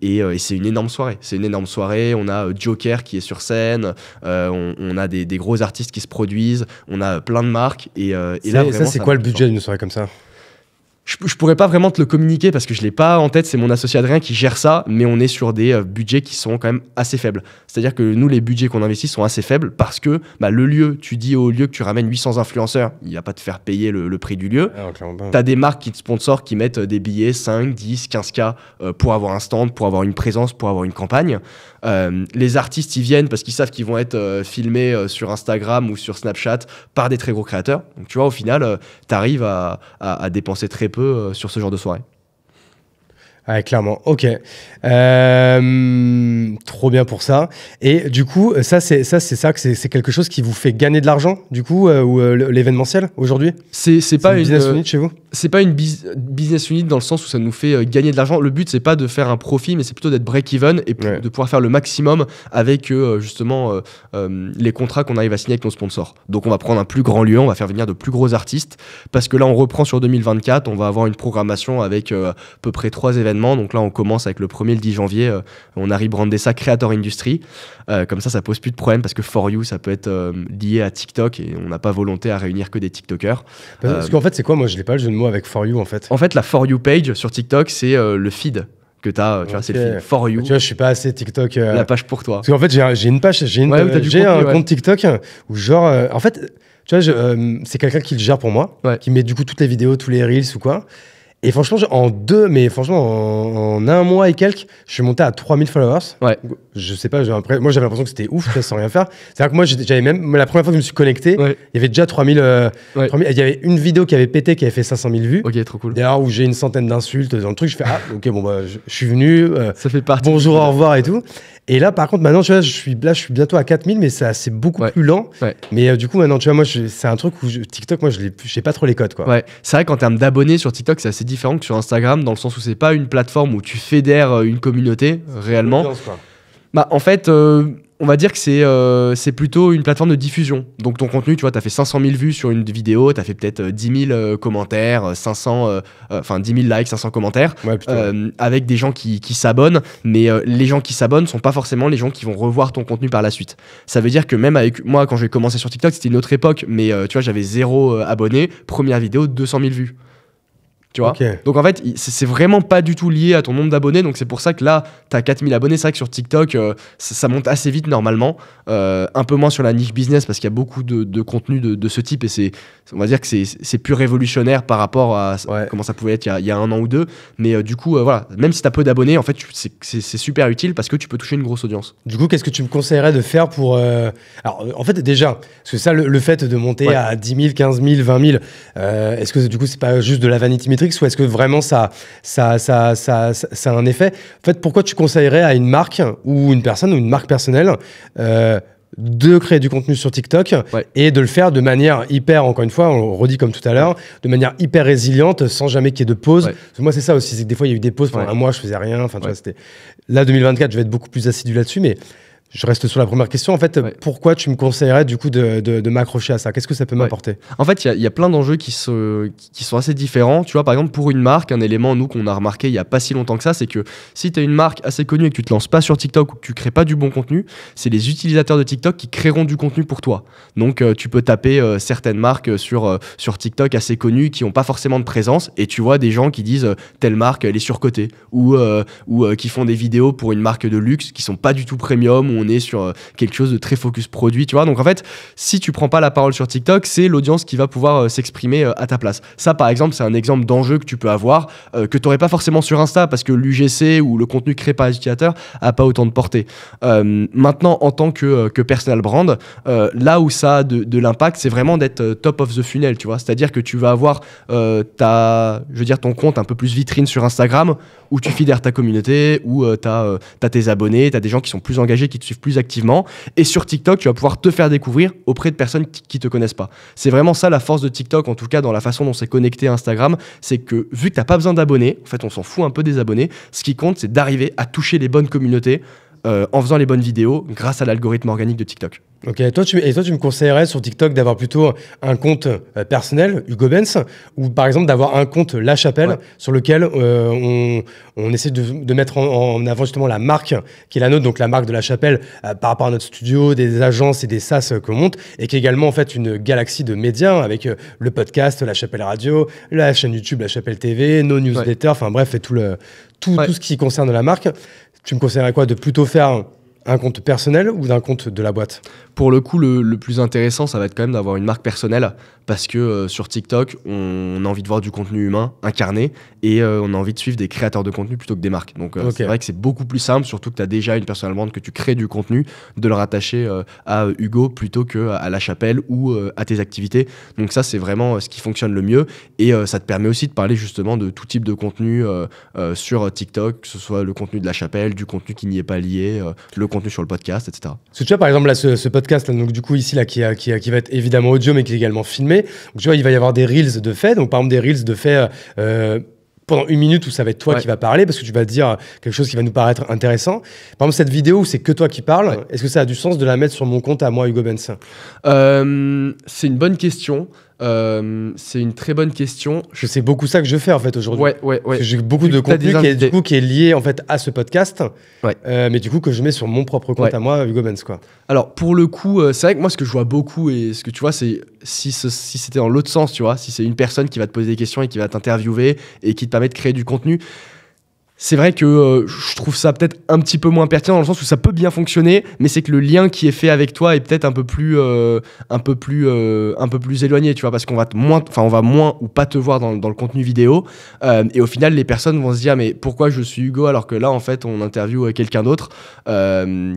et, c'est une énorme soirée. C'est une énorme soirée. On a Joker qui est sur scène. on, a des, gros artistes qui se produisent. On a plein de marques. Et, là, ça, c'est quoi le budget d'une soirée comme ça je, pourrais pas vraiment te le communiquer parce que je l'ai pas en tête. C'est mon associé Adrien qui gère ça, mais on est sur des euh, budgets qui sont quand même assez faibles. C'est-à-dire que nous, les budgets qu'on investit sont assez faibles parce que bah, le lieu, tu dis au lieu que tu ramènes 800 influenceurs, il va pas te faire payer le, prix du lieu. Ah, tu as des marques qui te sponsorent, qui mettent euh, des billets 5, 10, 15K pour avoir un stand, pour avoir une présence, pour avoir une campagne. Euh, les artistes, ils viennent parce qu'ils savent qu'ils vont être filmés sur Instagram ou sur Snapchat par des très gros créateurs. Donc tu vois, au final, tu arrives à, à dépenser très peu euh, sur ce genre de soirée. Ouais, clairement. Ok. Euh, trop bien pour ça. Et du coup, ça, c'est ça, c'est ça que c'est quelque chose qui vous fait gagner de l'argent, du coup, euh, ou euh, l'événementiel aujourd'hui. C'est pas une, business unit chez vous. C'est pas une business unit dans le sens où ça nous fait gagner de l'argent. Le but, c'est pas de faire un profit, mais c'est plutôt d'être break even et de pouvoir faire le maximum avec justement les contrats qu'on arrive à signer avec nos sponsors. Donc, on va prendre un plus grand lieu, on va faire venir de plus gros artistes parce que là, on reprend sur 2024, on va avoir une programmation avec à peu près trois événements donc là, on commence avec le premier, le 10 janvier. Euh, on a rebrandé ça Creator industrie euh, comme ça, ça pose plus de problèmes parce que For You, ça peut être euh, lié à TikTok et on n'a pas volonté à réunir que des TikTokers. Parce qu'en fait, c'est quoi Moi, je n'ai pas le jeu de mots avec For You en fait. En fait, la For You page sur TikTok, c'est le feed que tu as, c'est le feed for you. Tu vois, je suis pas assez TikTok. La page pour toi. Parce qu'en fait, j'ai une page, j'ai un compte TikTok où genre, en fait, tu vois, c'est quelqu'un qui le gère pour moi, qui met du coup toutes les vidéos, tous les reels ou quoi. Et franchement, en deux, mais franchement, en, un mois et quelques, je suis monté à 3000 followers. Ouais. Je sais pas, après, moi j'avais l'impression que c'était ouf, sans rien faire. C'est-à-dire que moi, j'avais même, la première fois que je me suis connecté, il y avait déjà 3000, euh, Il y avait une vidéo qui avait pété, qui avait fait 500 000 vues. Ok, trop cool. D'ailleurs, où j'ai une centaine d'insultes dans le truc, je fais, ah, ok, bon, bah, je, suis venu. Euh, Ça fait partie. Bonjour, au revoir et tout. Et là, par contre, maintenant, tu vois, je suis, là, je suis bientôt à 4000, mais c'est beaucoup plus lent. Mais euh, du coup, maintenant, tu vois, moi, c'est un truc où TikTok, moi, je n'ai pas trop les codes, quoi. Ouais. C'est vrai qu'en termes d'abonnés sur TikTok, c'est assez différent que sur Instagram, dans le sens où c'est pas une plateforme où tu fédères euh, une communauté réellement. bah, en fait, euh, on va dire que c'est euh, c'est plutôt une plateforme de diffusion. Donc ton contenu, tu vois, tu as fait 500 000 vues sur une vidéo, tu as fait peut-être 10 000 commentaires, 500, enfin 10 000 likes, 500 commentaires, avec des gens qui, qui s'abonnent. Mais les gens qui s'abonnent sont pas forcément les gens qui vont revoir ton contenu par la suite. Ça veut dire que même avec moi, quand j'ai commencé sur TikTok, c'était une autre époque, mais tu vois, j'avais zéro abonné, première vidéo, 200 000 vues. Donc en fait, c'est vraiment pas du tout lié à ton nombre d'abonnés. Donc c'est pour ça que là, tu as 4000 abonnés. C'est vrai que sur TikTok, euh, ça, monte assez vite normalement. Euh, un peu moins sur la niche business parce qu'il y a beaucoup de, contenu de, ce type. Et c'est, on va dire que c'est plus révolutionnaire par rapport à comment ça pouvait être il y, a, un an ou deux. Mais euh, du coup, voilà, même si tu as peu d'abonnés, en fait, c'est super utile parce que tu peux toucher une grosse audience. Du coup, qu'est-ce que tu me conseillerais de faire pour. Alors en fait, déjà, parce que ça, le, fait de monter à 10 000, 15 000, 20 000, est-ce que du coup, c'est pas juste de la vanité ou est-ce que vraiment ça ça, ça, a un effet En fait, pourquoi tu conseillerais à une marque ou une personne ou une marque personnelle euh, de créer du contenu sur TikTok et de le faire de manière hyper, encore une fois, on redit comme tout à l'heure, de manière hyper résiliente, sans jamais qu'il y ait de pause. Moi, c'est ça aussi, c'est que des fois, il y a eu des pauses pendant un mois, je faisais rien. Enfin, c'était. Là, 2024, je vais être beaucoup plus assidu là-dessus, mais je reste sur la première question. En fait, pourquoi tu me conseillerais du coup de, de, m'accrocher à ça Qu'est-ce que ça peut m'apporter En fait, il y, a plein d'enjeux qui, se, qui sont assez différents. Tu vois, par exemple, pour une marque, un élément, nous, qu'on a remarqué il n'y a pas si longtemps que ça, c'est que si tu as une marque assez connue et que tu te lances pas sur TikTok ou que tu crées pas du bon contenu, c'est les utilisateurs de TikTok qui créeront du contenu pour toi. Donc, euh, tu peux taper euh, certaines marques sur, euh, sur TikTok assez connues qui n'ont pas forcément de présence et tu vois des gens qui disent telle marque, elle est surcotée ou, ou qui font des vidéos pour une marque de luxe qui sont pas du tout premium on est sur euh, quelque chose de très focus produit, tu vois. Donc en fait, si tu prends pas la parole sur TikTok, c'est l'audience qui va pouvoir euh, s'exprimer euh, à ta place. Ça, par exemple, c'est un exemple d'enjeu que tu peux avoir que tu n'aurais pas forcément sur Insta parce que l'UGC ou le contenu créé par utilisateurs a pas autant de portée. maintenant, en tant que, que personal brand, là où ça de, l'impact, c'est vraiment d'être top of the funnel, tu vois. C'est-à-dire que tu vas avoir ta, je veux dire, ton compte un peu plus vitrine sur Instagram où tu fidères ta communauté, où euh, tu as, euh, tes abonnés, tu as des gens qui sont plus engagés, qui te suivent plus activement. Et sur TikTok, tu vas pouvoir te faire découvrir auprès de personnes qui te connaissent pas. C'est vraiment ça la force de TikTok, en tout cas dans la façon dont c'est connecté à Instagram. C'est que vu que tu pas besoin d'abonnés, en fait on s'en fout un peu des abonnés, ce qui compte c'est d'arriver à toucher les bonnes communautés euh, en faisant les bonnes vidéos grâce à l'algorithme organique de TikTok. Ok, toi tu, et toi tu me conseillerais sur TikTok d'avoir plutôt un compte euh, personnel, Hugo Benz, ou par exemple d'avoir un compte La Chapelle sur lequel euh, on, on, essaie de, mettre en, avant justement la marque qui est la nôtre, donc la marque de La Chapelle par rapport à notre studio, des agences et des SaaS qu'on monte, et qui est également en fait une galaxie de médias avec le podcast, La Chapelle Radio, la chaîne YouTube, La Chapelle TV, nos newsletters, enfin bref, et tout, le, tout, tout ce qui concerne la marque tu me conseillerais quoi de plutôt faire un compte personnel ou d'un compte de la boîte Pour le coup, le, plus intéressant, ça va être quand même d'avoir une marque personnelle parce que euh, sur TikTok, on, a envie de voir du contenu humain incarné et euh, on a envie de suivre des créateurs de contenu plutôt que des marques. Donc euh, c'est vrai que c'est beaucoup plus simple, surtout que tu as déjà une personnalité que tu crées du contenu, de le rattacher à Hugo plutôt que à La Chapelle ou à tes activités. Donc ça, c'est vraiment ce qui fonctionne le mieux et ça te permet aussi de parler justement de tout type de contenu sur TikTok, que ce soit le contenu de La Chapelle, du contenu qui n'y est pas lié, le contenu contenu sur le podcast, etc. Parce que tu vois, par exemple, là, ce, podcast, là, donc du coup, ici, là, euh, euh, qui, va être évidemment audio, mais qui est également filmé. Donc, tu vois, il va y avoir des reels de fait. Donc, par exemple, des reels de fait. Euh, pendant une minute où ça va être toi qui va parler parce que tu vas dire quelque chose qui va nous paraître intéressant. Par exemple, cette vidéo où c'est que toi qui parles, est-ce que ça a du sens de la mettre sur mon compte à moi, Hugo Benson C'est une bonne question. Euh, c'est une très bonne question. Je sais beaucoup ça que je fais en fait aujourd'hui. J'ai beaucoup de contenu qui est, lié en fait à ce podcast, euh, mais du coup que je mets sur mon propre compte à moi, Hugo Benz quoi. Alors pour le coup, euh, c'est vrai que moi ce que je vois beaucoup et ce que tu vois, c'est si, si c'était dans l'autre sens, tu vois, si c'est une personne qui va te poser des questions et qui va t'interviewer et qui te permet de créer du contenu c'est vrai que euh, je trouve ça peut-être un petit peu moins pertinent dans le sens où ça peut bien fonctionner, mais c'est que le lien qui est fait avec toi est peut-être un peu plus, euh, un peu plus, euh, un peu plus éloigné, tu vois, parce qu'on va moins, enfin on va moins ou pas te voir dans, le contenu vidéo, et au final les personnes vont se dire mais pourquoi je suis Hugo alors que là en fait on interviewe quelqu'un d'autre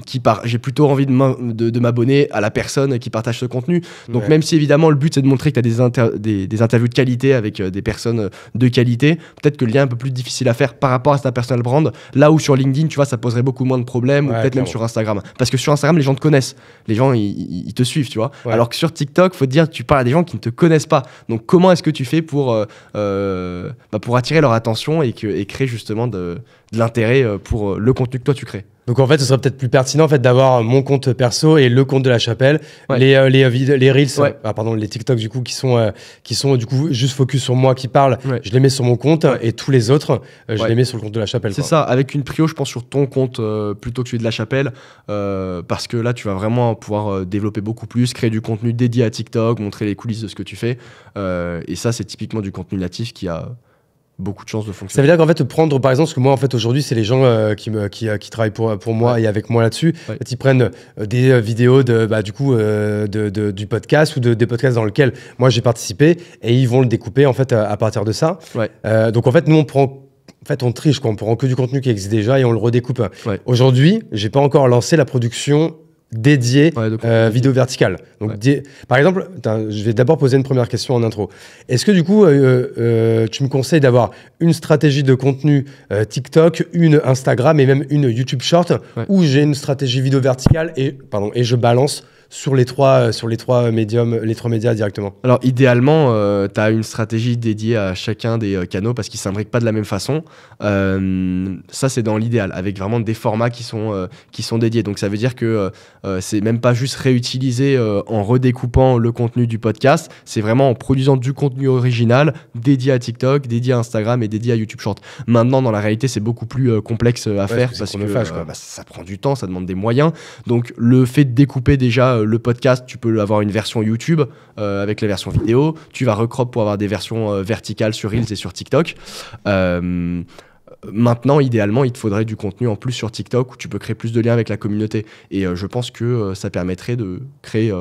qui part, j'ai plutôt envie de, m'abonner à la personne qui partage ce contenu. Donc même si évidemment le but c'est de montrer que tu as des, des, des, interviews de qualité avec des personnes de qualité, peut-être que le lien est un peu plus difficile à faire par rapport à cette personal brand, là où sur LinkedIn, tu vois, ça poserait beaucoup moins de problèmes, ou peut-être même sur Instagram. Parce que sur Instagram, les gens te connaissent, les gens, ils, te suivent, tu vois. Alors que sur TikTok, faut dire, tu parles à des gens qui ne te connaissent pas. Donc comment est-ce que tu fais pour, euh, euh, bah, pour attirer leur attention et, créer justement de, de l'intérêt euh, pour le contenu que toi tu crées donc en fait, ce serait peut-être plus pertinent en fait d'avoir euh, mon compte perso et le compte de la chapelle, les, euh, euh, les, reels, ah, pardon, les TikTok du coup qui sont qui sont du coup juste focus sur moi qui parle, je les mets sur mon compte et tous les autres, je les mets sur le compte de la chapelle. C'est ça, avec une prio, je pense sur ton compte plutôt que celui de la chapelle, parce que là tu vas vraiment pouvoir développer beaucoup plus, créer du contenu dédié à TikTok, montrer les coulisses de ce que tu fais, et ça c'est typiquement du contenu natif qui a beaucoup de chances de fonctionner. Ça veut dire qu'en fait, prendre, par exemple, ce que moi, en fait, aujourd'hui, c'est les gens euh, qui, me, euh, qui, travaillent pour, pour moi et avec moi là-dessus. Ils prennent euh, des vidéos de, bah, du coup, de, du podcast ou des podcasts dans lesquels moi j'ai participé et ils vont le découper, en fait, à, partir de ça. donc, en fait, nous, on prend en fait, on triche, on prend que du contenu qui existe déjà et on le redécoupe. Aujourd'hui, j'ai pas encore lancé la production dédié euh, vidéo verticale. Donc, Par exemple, je vais d'abord poser une première question en intro. Est-ce que du coup, euh, euh, tu me conseilles d'avoir une stratégie de contenu euh, TikTok, une Instagram et même une YouTube Short, où j'ai une stratégie vidéo verticale et, pardon, et je balance sur les trois, euh, sur les trois médiums, les trois médias directement Alors idéalement, euh, tu as une stratégie dédiée à chacun des euh, canaux parce qu'ils s'imbriquent pas de la même façon. ça, c'est dans l'idéal, avec vraiment des formats qui sont, qui sont dédiés. Donc ça veut dire que c'est même pas juste réutiliser en redécoupant le contenu du podcast, c'est vraiment en produisant du contenu original dédié à TikTok, dédié à Instagram et dédié à YouTube Short. Maintenant, dans la réalité, c'est beaucoup plus complexe à faire parce que, bah, ça prend du temps, ça demande des moyens. Donc le fait de découper déjà euh, le podcast, tu peux avoir une version YouTube euh, avec la version vidéo. Tu vas recrop pour avoir des versions euh, verticales sur Reels et sur TikTok. maintenant, idéalement, il te faudrait du contenu en plus sur TikTok où tu peux créer plus de liens avec la communauté. Et je pense que ça permettrait de créer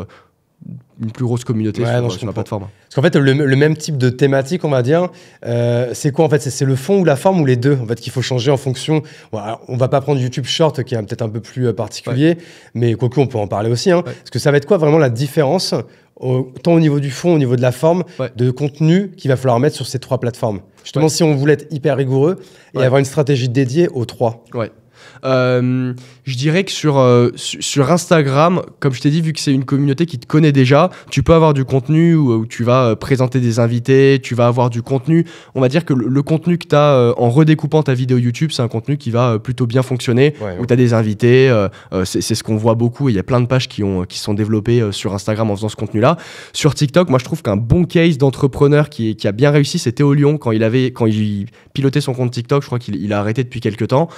une plus grosse communauté sur, la plateforme. Parce qu'en fait, le, même type de thématique, on va dire, euh, c'est quoi en fait C'est le fond ou la forme ou les deux En fait, qu'il faut changer en fonction. On ne on va pas prendre YouTube Short, qui est peut-être un peu plus euh, particulier, mais quoique on peut en parler aussi. Hein. Parce que ça va être quoi vraiment la différence, tant au niveau du fond, au niveau de la forme, de contenu qu'il va falloir mettre sur ces trois plateformes Justement, si on voulait être hyper rigoureux et avoir une stratégie dédiée aux trois. Euh, je dirais que sur, euh, sur Instagram, comme je t'ai dit, vu que c'est une communauté qui te connaît déjà, tu peux avoir du contenu où, tu vas euh, présenter des invités, tu vas avoir du contenu. On va dire que le, contenu que tu as en redécoupant ta vidéo YouTube, c'est un contenu qui va plutôt bien fonctionner, où tu as des invités, c'est ce qu'on voit beaucoup, il y a plein de pages qui, ont, qui sont développées sur Instagram en faisant ce contenu-là. Sur TikTok, moi je trouve qu'un bon case d'entrepreneur qui, qui a bien réussi, c'était Théo Lyon quand il, avait, quand il pilotait son compte TikTok, je crois qu'il a arrêté depuis quelques temps,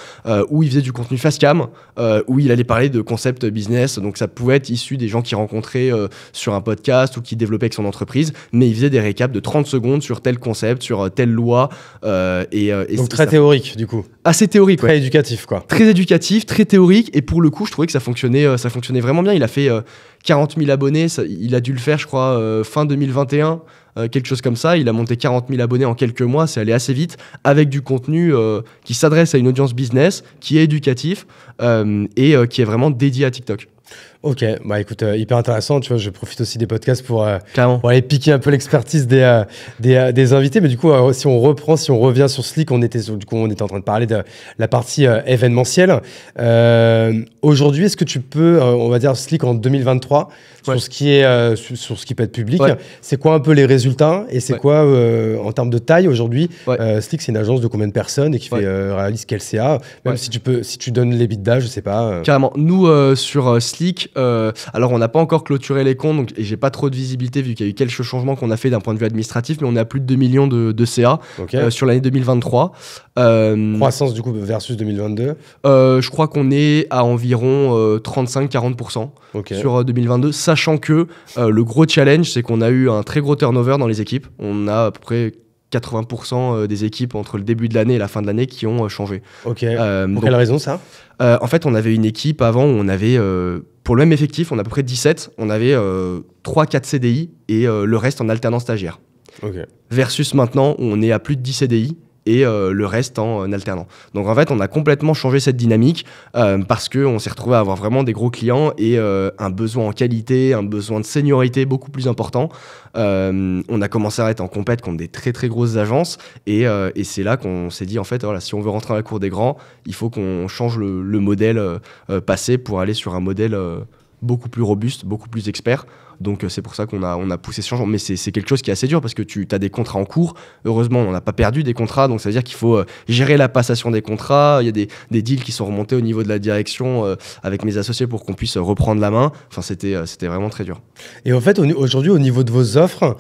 où il faisait du contenu face cam euh, où il allait parler de concept business. Donc ça pouvait être issu des gens qu'il rencontrait euh, sur un podcast ou qui développaient avec son entreprise, mais il faisait des récaps de 30 secondes sur tel concept, sur euh, telle loi. et, Donc très théorique du coup. Assez théorique. Très éducatif quoi. Très éducatif, très théorique. Et pour le coup, je trouvais que ça fonctionnait, ça fonctionnait vraiment bien. Il a fait 40 000 abonnés. il a dû le faire, je crois, fin 2021. Euh, quelque chose comme ça. Il a monté 40 000 abonnés en quelques mois, c'est allé assez vite, avec du contenu euh, qui s'adresse à une audience business, qui est éducatif euh, et qui est vraiment dédié à TikTok. Ok, bah écoute, hyper intéressant. Tu vois, je profite aussi des podcasts pour, aller piquer un peu l'expertise des, des, des, invités. Mais du coup, si on reprend, si on revient sur Slick, on était, du coup, on était en train de parler de la partie événementielle. Aujourd'hui, est-ce que tu peux, on va dire Slick en 2023, sur ce qui est euh, sur, ce qui peut être public. C'est quoi un peu les résultats et c'est quoi euh, en termes de taille aujourd'hui euh, Slick, c'est une agence de combien de personnes et qui fait réalise quel CA Même si tu peux, si tu donnes les bits d'âge, je sais pas. Carrément. Nous sur Slick, alors on n'a pas encore clôturé les comptes, donc et j'ai pas trop de visibilité vu qu'il y a eu quelques changements qu'on a fait d'un point de vue administratif, mais on a plus de 2 millions de, CA sur l'année 2023. Croissance du coup versus 2022. je crois qu'on est à environ 35-40% sur 2022. Ça, sachant que euh, le gros challenge, c'est qu'on a eu un très gros turnover dans les équipes. On a à peu près 80% euh, des équipes entre le début de l'année et la fin de l'année qui ont euh, changé. Ok. pour quelle raison ça En fait, on avait une équipe avant où on avait, pour le même effectif, on a à peu près 17, on avait 3-4 CDI et le reste en alternance stagiaire. Versus maintenant, où on est à plus de 10 CDI et euh, le reste en alternant. Donc en fait, on a complètement changé cette dynamique euh, parce qu'on s'est retrouvé à avoir vraiment des gros clients et euh, un besoin en qualité, un besoin de seniorité beaucoup plus important. on a commencé à être en compète contre des très très grosses agences et, c'est là qu'on s'est dit en fait, voilà, si on veut rentrer dans la cour des grands, il faut qu'on change le modèle passé pour aller sur un modèle beaucoup plus robuste, beaucoup plus expert. Donc euh, c'est pour ça qu'on a, on a poussé ce changement. Mais c'est quelque chose qui est assez dur parce que tu as des contrats en cours. Heureusement, on n'a pas perdu des contrats. Donc ça veut dire qu'il faut euh, gérer la passation des contrats. Il y a des, des, deals qui sont remontés au niveau de la direction euh, avec mes associés pour qu'on puisse reprendre la main. Enfin, c'était vraiment très dur. Et en fait, aujourd'hui, au niveau de vos offres,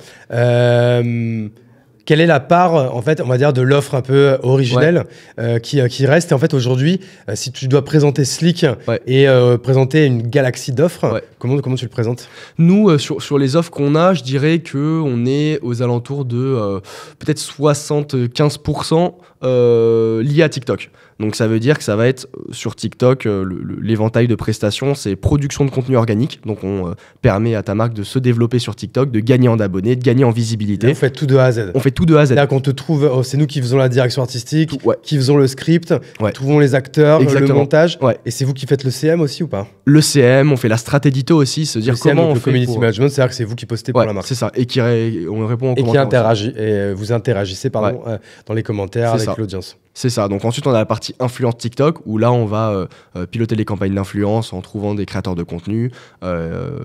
quelle est la part, euh, en fait, on va dire, de l'offre un peu euh, originelle euh, qui, reste Et en fait, aujourd'hui, si tu dois présenter Slick et présenter une galaxie d'offres, comment, comment tu le présentes Nous, sur, sur, les offres qu'on a, je dirais qu'on est aux alentours de peut-être 75% liés à TikTok. Donc ça veut dire que ça va être euh, sur TikTok euh, l'éventail de prestations, c'est production de contenu organique. Donc on euh, permet à ta marque de se développer sur TikTok, de gagner en abonnés, de gagner en visibilité. on fait tout de A à Z. On fait tout de A à Z. Là qu'on te trouve, oh, c'est nous qui faisons la direction artistique, qui faisons le script, trouvons les acteurs, le montage. Et c'est vous qui faites le CM aussi ou pas Le CM, on fait la stratédito aussi, se dire comment on le fait community management, c'est-à-dire que c'est vous qui postez pour la marque. C'est ça. Et on répond aux et et vous interagissez pardon, dans les commentaires avec l'audience. C'est ça. Donc ensuite, on a la partie influence TikTok où là, on va euh, euh, piloter les campagnes d'influence en trouvant des créateurs de contenu, euh,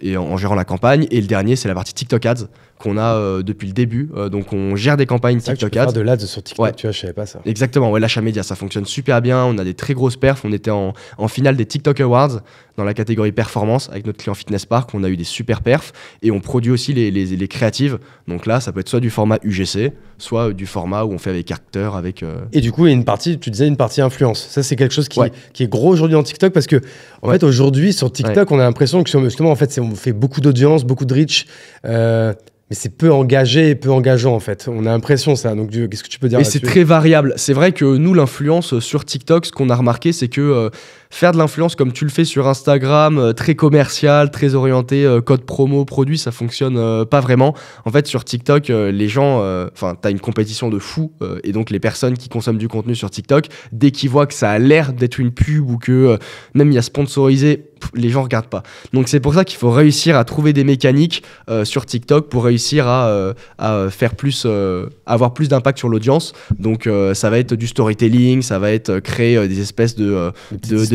et en, gérant la campagne. Et le dernier, c'est la partie TikTok Ads qu'on a euh, depuis le début. Euh, donc on gère des campagnes TikTok Ads. Faire de l'ads sur TikTok, tu vois, je savais pas ça. Exactement, ouais, l'achat média, ça fonctionne super bien. On a des très grosses perfs. On était en, finale des TikTok Awards dans la catégorie performance avec notre client Fitness Park. On a eu des super perfs et on produit aussi les, les, créatives. Donc là, ça peut être soit du format UGC, soit du format où on fait avec acteurs, avec. Euh, et du coup, il y a une partie, tu disais une partie influence. Ça, c'est quelque chose qui, qui est gros aujourd'hui dans TikTok parce que, en fait, aujourd'hui, sur TikTok, on a l'impression que justement, en fait, c'est on fait beaucoup d'audience, beaucoup de reach. Euh, mais c'est peu engagé et peu engageant en fait. On a l'impression ça. Donc qu'est-ce que tu peux dire Et c'est très variable. C'est vrai que nous l'influence sur TikTok, ce qu'on a remarqué, c'est que euh, faire de l'influence comme tu le fais sur Instagram, euh, très commercial, très orienté, euh, code promo, produit, ça fonctionne euh, pas vraiment. En fait, sur TikTok, les gens, enfin, t'as une compétition de fou, et donc les personnes qui consomment du contenu sur TikTok, dès qu'ils voient que ça a l'air d'être une pub ou que même il y a sponsorisé, les gens regardent pas. Donc c'est pour ça qu'il faut réussir à trouver des mécaniques sur TikTok pour réussir à, à faire plus, avoir plus d'impact sur l'audience. Donc ça va être du storytelling, ça va être créer des espèces de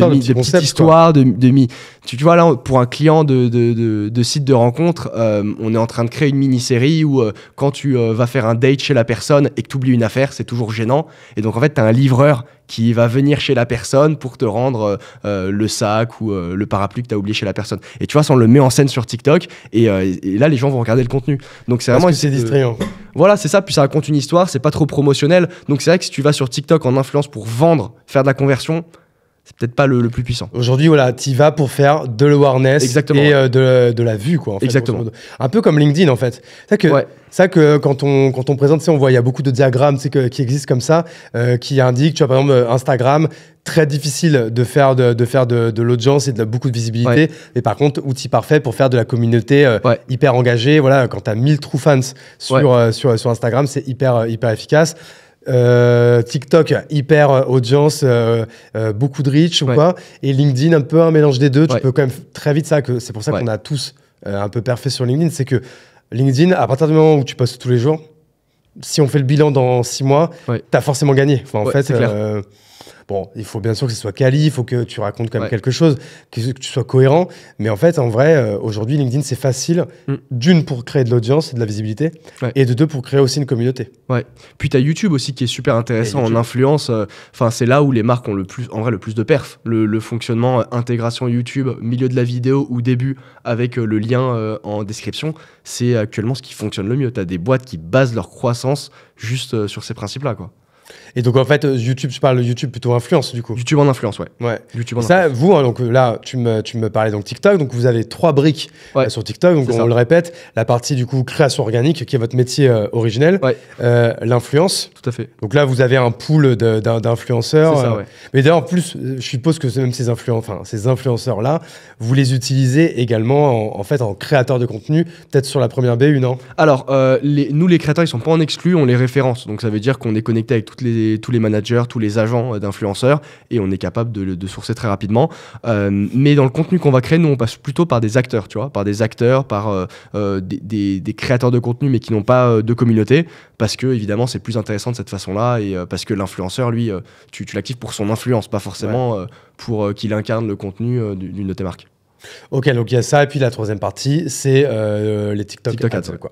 des petites histoires, de, mi tu, vois, là, pour un client de, de, site de rencontre, euh, on est en train de créer une mini-série où euh, quand tu euh, vas faire un date chez la personne et que tu oublies une affaire, c'est toujours gênant. Et donc, en fait, tu as un livreur qui va venir chez la personne pour te rendre le sac ou le parapluie que tu as oublié chez la personne. Et tu vois, ça, on le met en scène sur TikTok et là, les gens vont regarder le contenu. Donc, c'est vraiment. c'est distrayant. Voilà, c'est ça. Puis ça raconte une histoire, c'est pas trop promotionnel. Donc, c'est vrai que si tu vas sur TikTok en influence pour vendre, faire de la conversion, c'est peut-être pas le, plus puissant. Aujourd'hui, voilà, tu vas pour faire de l'awareness et euh, de, la vue, quoi. Exactement. Un peu comme LinkedIn, en fait. C'est que, que quand on, quand on présente, on voit, il y a beaucoup de diagrammes qui existent comme ça, euh, qui indiquent, tu vois, par exemple, euh, Instagram, très difficile de faire de, l'audience et de beaucoup de visibilité. Mais par contre, outil parfait pour faire de la communauté hyper engagée. Voilà, quand tu as 1000 true fans sur, Instagram, c'est hyper, hyper efficace. Euh, TikTok, hyper euh, audience, euh, beaucoup de reach ou quoi, Et LinkedIn, un peu un mélange des deux. Tu peux quand même très vite ça. que C'est pour ça qu'on a tous un peu parfait sur LinkedIn. C'est que LinkedIn, à partir du moment où tu postes tous les jours, si on fait le bilan dans six mois, t'as forcément gagné. Enfin, en fait, Bon, il faut bien sûr que ce soit quali, il faut que tu racontes quand même quelque chose, que, tu sois cohérent. Mais en fait, en vrai, euh, aujourd'hui, LinkedIn, c'est facile, mm. d'une, pour créer de l'audience et de la visibilité, et de deux, pour créer aussi une communauté. Ouais. Puis tu as YouTube aussi qui est super intéressant en influence. Euh, enfin, c'est là où les marques ont le plus, en vrai, le plus de perf. Le, fonctionnement euh, intégration YouTube, milieu de la vidéo ou début avec le lien en description, c'est actuellement ce qui fonctionne le mieux. Tu as des boîtes qui basent leur croissance juste sur ces principes-là, quoi. Et donc en fait, euh, YouTube, je parle de YouTube plutôt influence du coup. YouTube en influence, ouais. ouais. YouTube en ça, vous, hein, donc euh, là, tu me, tu me parlais donc TikTok, donc vous avez trois briques euh, sur TikTok. Donc on le répète, la partie du coup création organique, qui est votre métier originel, l'influence. Tout à fait. Donc là, vous avez un pool d'influenceurs. Mais d'ailleurs, en plus, je suppose que même ces, enfin, ces influenceurs là, vous les utilisez également en, fait en créateur de contenu, peut-être sur la première BU, non Alors les, nous, les créateurs, ils sont pas en exclus, on les référence. Donc ça veut dire qu'on est connecté avec toutes les tous les managers, tous les agents euh, d'influenceurs, et on est capable de, sourcer très rapidement. Euh, mais dans le contenu qu'on va créer, nous, on passe plutôt par des acteurs, tu vois, par des acteurs, par euh, des, créateurs de contenu, mais qui n'ont pas de communauté, parce que, évidemment, c'est plus intéressant de cette façon-là, et parce que l'influenceur, lui, tu, tu l'actives pour son influence, pas forcément pour qu'il incarne le contenu d'une de tes marques. Ok, donc il y a ça, et puis la troisième partie, c'est euh, les TikTok, TikTok quoi.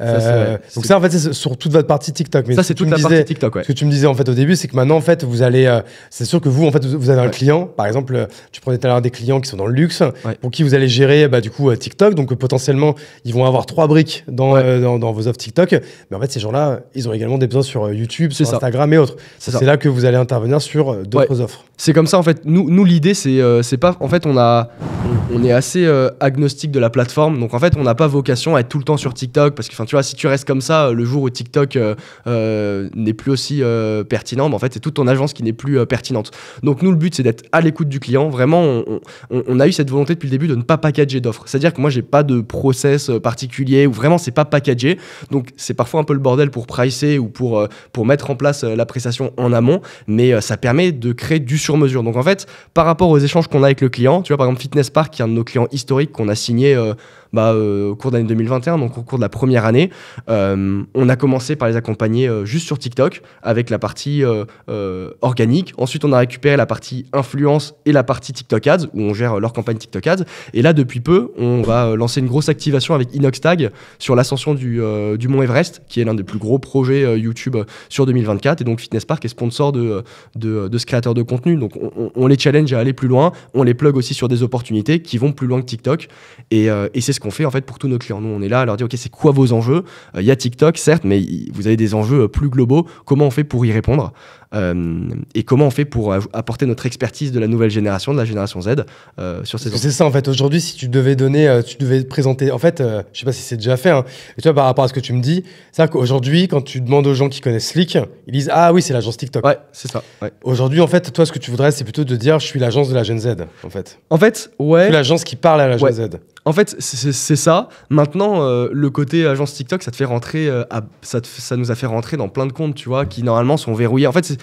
Euh, donc ça, en fait, c'est sur toute votre partie TikTok. Mais ça, c'est toute la partie TikTok, Ce que tu me disais, en fait, au début, c'est que maintenant, en fait, vous allez... Euh, c'est sûr que vous, en fait, vous avez un client, par exemple, tu prenais tout à l'heure des clients qui sont dans le luxe, pour qui vous allez gérer, bah, du coup, TikTok, donc potentiellement, ils vont avoir trois briques dans, dans, vos offres TikTok, mais en fait, ces gens-là, ils ont également des besoins sur YouTube, sur Instagram et autres. C'est là que vous allez intervenir sur d'autres offres. C'est comme ça, en fait. Nous, nous l'idée, c'est pas... En fait, on a on est assez euh, agnostique de la plateforme. Donc en fait, on n'a pas vocation à être tout le temps sur TikTok parce que, enfin, tu vois, si tu restes comme ça, euh, le jour où TikTok euh, n'est plus aussi pertinent, bah, en fait, c'est toute ton agence qui n'est plus pertinente. Donc nous, le but, c'est d'être à l'écoute du client. Vraiment, on, a eu cette volonté depuis le début de ne pas packager d'offres. C'est-à-dire que moi, j'ai pas de process particulier ou vraiment, c'est pas packagé. Donc c'est parfois un peu le bordel pour pricer ou pour, pour mettre en place la prestation en amont, mais ça permet de créer du sur-mesure. Donc en fait, par rapport aux échanges qu'on a avec le client, tu vois, par exemple, Fitness Park, qui est un de nos clients historiques qu'on a signé euh, bah, euh, au cours d'année 2021, donc au cours de la première année, euh, on a commencé par les accompagner euh, juste sur TikTok avec la partie organique. Ensuite, on a récupéré la partie influence et la partie TikTok Ads où on gère leur campagne TikTok Ads. Et là, depuis peu, on va lancer une grosse activation avec Inox Tag sur l'ascension du, Mont Everest, qui est l'un des plus gros projets YouTube sur 2024. Et donc, Fitness Park est sponsor de, de, ce créateur de contenu. Donc, on, les challenge à aller plus loin. On les plug aussi sur des opportunités qui vont plus loin que TikTok. Et, et c'est ce qu'on fait en fait pour tous nos clients. Nous, on est là à leur dire, OK, c'est quoi vos enjeux euh, Il y a TikTok, certes, mais vous avez des enjeux euh, plus globaux. Comment on fait pour y répondre euh, Et comment on fait pour apporter notre expertise de la nouvelle génération, de la génération Z sur ces enjeux C'est ça, en fait. Aujourd'hui, si tu devais donner, tu devais présenter, en fait, je sais pas si c'est déjà fait, hein, mais tu vois, par rapport à ce que tu me dis, c'est-à-dire qu'aujourd'hui, quand tu demandes aux gens qui connaissent Slick, ils disent, ah oui, c'est l'agence TikTok. Ouais, c'est ça. Aujourd'hui, en fait, toi, ce que tu voudrais, c'est plutôt de dire, je suis l'agence de la jeune Z, en fait. En fait, ouais. l'agence qui parle à la jeune Z. En fait, c'est ça. Maintenant, euh, le côté agence TikTok, ça fait rentrer, euh, ça, nous a fait rentrer dans plein de comptes, tu vois, qui normalement sont verrouillés. En fait, c'est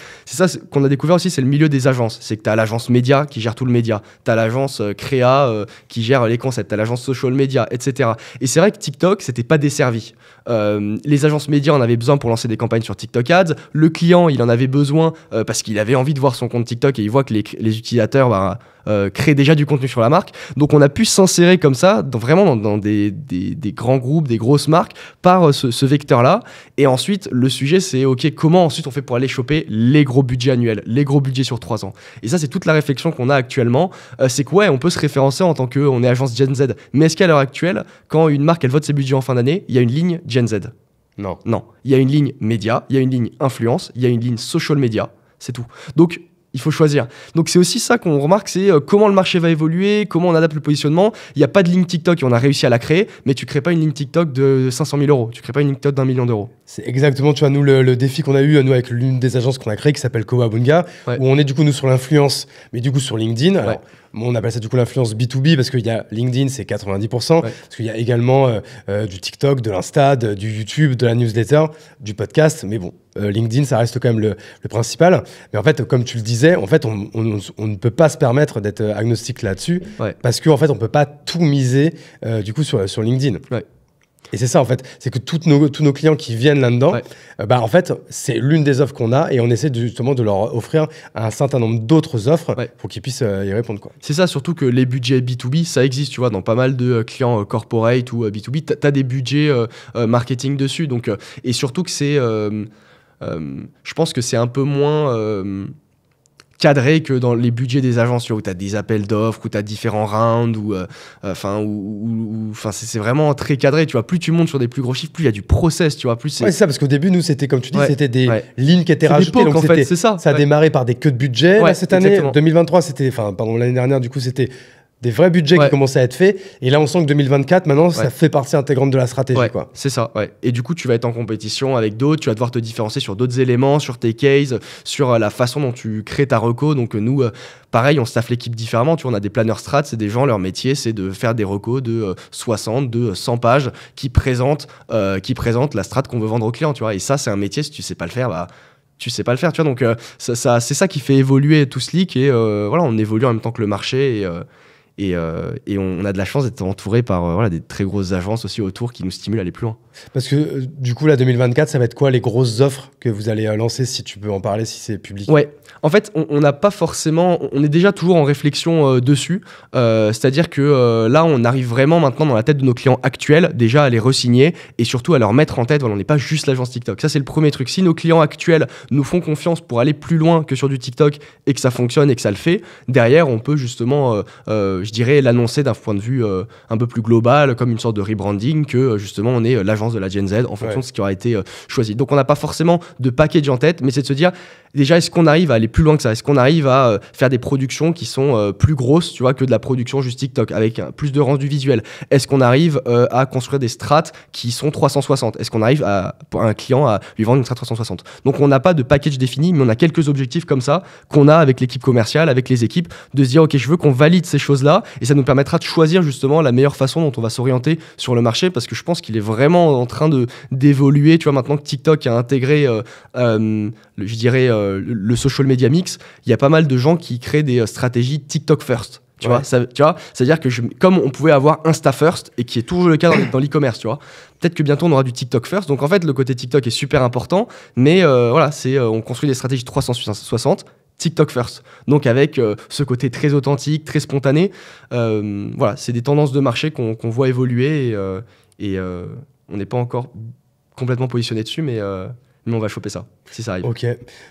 ça qu'on a découvert aussi, c'est le milieu des agences. C'est que tu as l'agence média qui gère tout le média, tu as l'agence euh, créa qui gère les concepts, tu as l'agence social media, etc. Et c'est vrai que TikTok, c'était pas desservi. Euh, les agences médias en avaient besoin pour lancer des campagnes sur TikTok Ads. Le client, il en avait besoin euh, parce qu'il avait envie de voir son compte TikTok et il voit que les, utilisateurs bah, euh, créent déjà du contenu sur la marque. Donc on a pu s'insérer comme ça, dans, vraiment dans, des, grands groupes, des grosses marques, par ce, vecteur-là. Et ensuite, le sujet, c'est OK, comment ensuite on fait pour aller choper les gros budgets annuels, les gros budgets sur trois ans Et ça, c'est toute la réflexion qu'on a actuellement. c'est que ouais, on peut se référencer en tant qu'on est agence Gen Z. Mais est-ce qu'à l'heure actuelle, quand une marque, elle vote ses budgets en fin d'année, il y a une ligne Gen Z. Non. Non. Il y a une ligne média, il y a une ligne influence, il y a une ligne social media. C'est tout. Donc, il faut choisir. Donc c'est aussi ça qu'on remarque, c'est euh, comment le marché va évoluer, comment on adapte le positionnement. Il n'y a pas de ligne TikTok et on a réussi à la créer, mais tu crées pas une ligne TikTok de 500 000 euros, tu crées pas une ligne TikTok d'un million d'euros. C'est exactement, tu vois, nous, le, défi qu'on a eu, nous, avec l'une des agences qu'on a créée qui s'appelle Kowabunga, où on est du coup, nous, sur l'influence, mais du coup, sur LinkedIn. Alors, on appelle ça du coup l'influence B2B parce qu'il y a LinkedIn, c'est 90%, parce qu'il y a également euh, euh, du TikTok, de l'Insta, du YouTube, de la newsletter, du podcast, mais bon, euh, LinkedIn, ça reste quand même le, principal. Mais en fait, comme tu le disais, en fait, on, ne peut pas se permettre d'être agnostique là-dessus parce qu'en fait, on ne peut pas tout miser du coup sur, LinkedIn. Et c'est ça en fait, c'est que tous nos clients qui viennent là-dedans, euh, bah, en fait, c'est l'une des offres qu'on a et on essaie justement de leur offrir un certain nombre d'autres offres pour qu'ils puissent euh, y répondre. C'est ça, surtout que les budgets B2B, ça existe, tu vois, dans pas mal de euh, clients corporate ou B2B, tu as des budgets marketing dessus. Donc, et surtout que c'est. je pense que c'est un peu moins cadré que dans les budgets des agences, où tu as des appels d'offres, où tu as différents rounds, ou euh, euh, enfin, ou enfin, c'est vraiment très cadré. Tu vois, plus tu montes sur des plus gros chiffres, plus il y a du process, tu vois, plus c'est. ça, parce qu'au début, nous, c'était comme tu dis, c'était des lignes qui étaient rajoutées. donc en ça. Ça a démarré par des queues de budget. cette année, 2023, c'était, enfin, pardon, l'année dernière, du coup, c'était des vrais budgets qui commencent à être faits. Et là, on sent que 2024, maintenant, ça fait partie intégrante de la stratégie. quoi. C'est ça. Et du coup, tu vas être en compétition avec d'autres. Tu vas devoir te différencier sur d'autres éléments, sur tes cases, sur euh, la façon dont tu crées ta reco. Donc, euh, nous, euh, pareil, on staff l'équipe différemment. Tu vois, on a des planeurs strat. C'est des gens, leur métier, c'est de faire des reco de 60, de 100 pages qui présentent, qui présentent la strat qu'on veut vendre au client. Tu vois. Et ça, c'est un métier. Si tu sais pas le faire, bah tu sais pas le faire, tu vois. Donc, ça, ça c'est ça qui fait évoluer tout ce leak et voilà, on évolue en même temps que le marché et, et, euh, on, a de la chance d'être entouré par euh, des très grosses agences aussi autour qui nous stimulent à aller plus loin. Parce que euh, du coup, la 2024, ça va être quoi les grosses offres que vous allez euh, lancer, si tu peux en parler, si c'est public Ouais. En fait, on n'a pas forcément. On est déjà toujours en réflexion euh, dessus. C'est-à-dire que là, on arrive vraiment maintenant dans la tête de nos clients actuels, déjà à les resigner et surtout à leur mettre en tête, voilà, on n'est pas juste l'agence TikTok. Ça, c'est le premier truc. Si nos clients actuels nous font confiance pour aller plus loin que sur du TikTok et que ça fonctionne et que ça le fait, derrière, on peut justement, je dirais, l'annoncer d'un point de vue un peu plus global, comme une sorte de rebranding, que justement, on est l'agence de la Gen Z en fonction de ce qui aura été euh, choisi. Donc on n'a pas forcément de package en tête, mais c'est de se dire déjà est-ce qu'on arrive à aller plus loin que ça Est-ce qu'on arrive à euh, faire des productions qui sont euh, plus grosses, tu vois, que de la production juste TikTok avec plus de rendu visuel Est-ce qu'on arrive à construire des strates qui sont 360 Est-ce qu'on arrive à un client à lui vendre une strat 360 Donc on n'a pas de package défini, mais on a quelques objectifs comme ça qu'on a avec l'équipe commerciale, avec les équipes, de se dire ok je veux qu'on valide ces choses là et ça nous permettra de choisir justement la meilleure façon dont on va s'orienter sur le marché parce que je pense qu'il est vraiment en train de d'évoluer. Tu vois, maintenant que TikTok a intégré, euh, euh, le, je dirais, euh, le social media mix, il y a pas mal de gens qui créent des stratégies TikTok first. Tu, vois, tu vois, c'est-à-dire que comme on pouvait avoir Insta First et qui est toujours le cas dans, l'e-commerce, tu vois, peut-être que bientôt on aura du TikTok First. Donc en fait, le côté TikTok est super important, mais voilà, c'est on construit des stratégies 360 TikTok first. Donc avec ce côté très authentique, très spontané. voilà, c'est des tendances de marché qu'on voit évoluer et, et, on n'est pas encore complètement positionné dessus, mais euh, mais on va choper ça si ça arrive. Ok.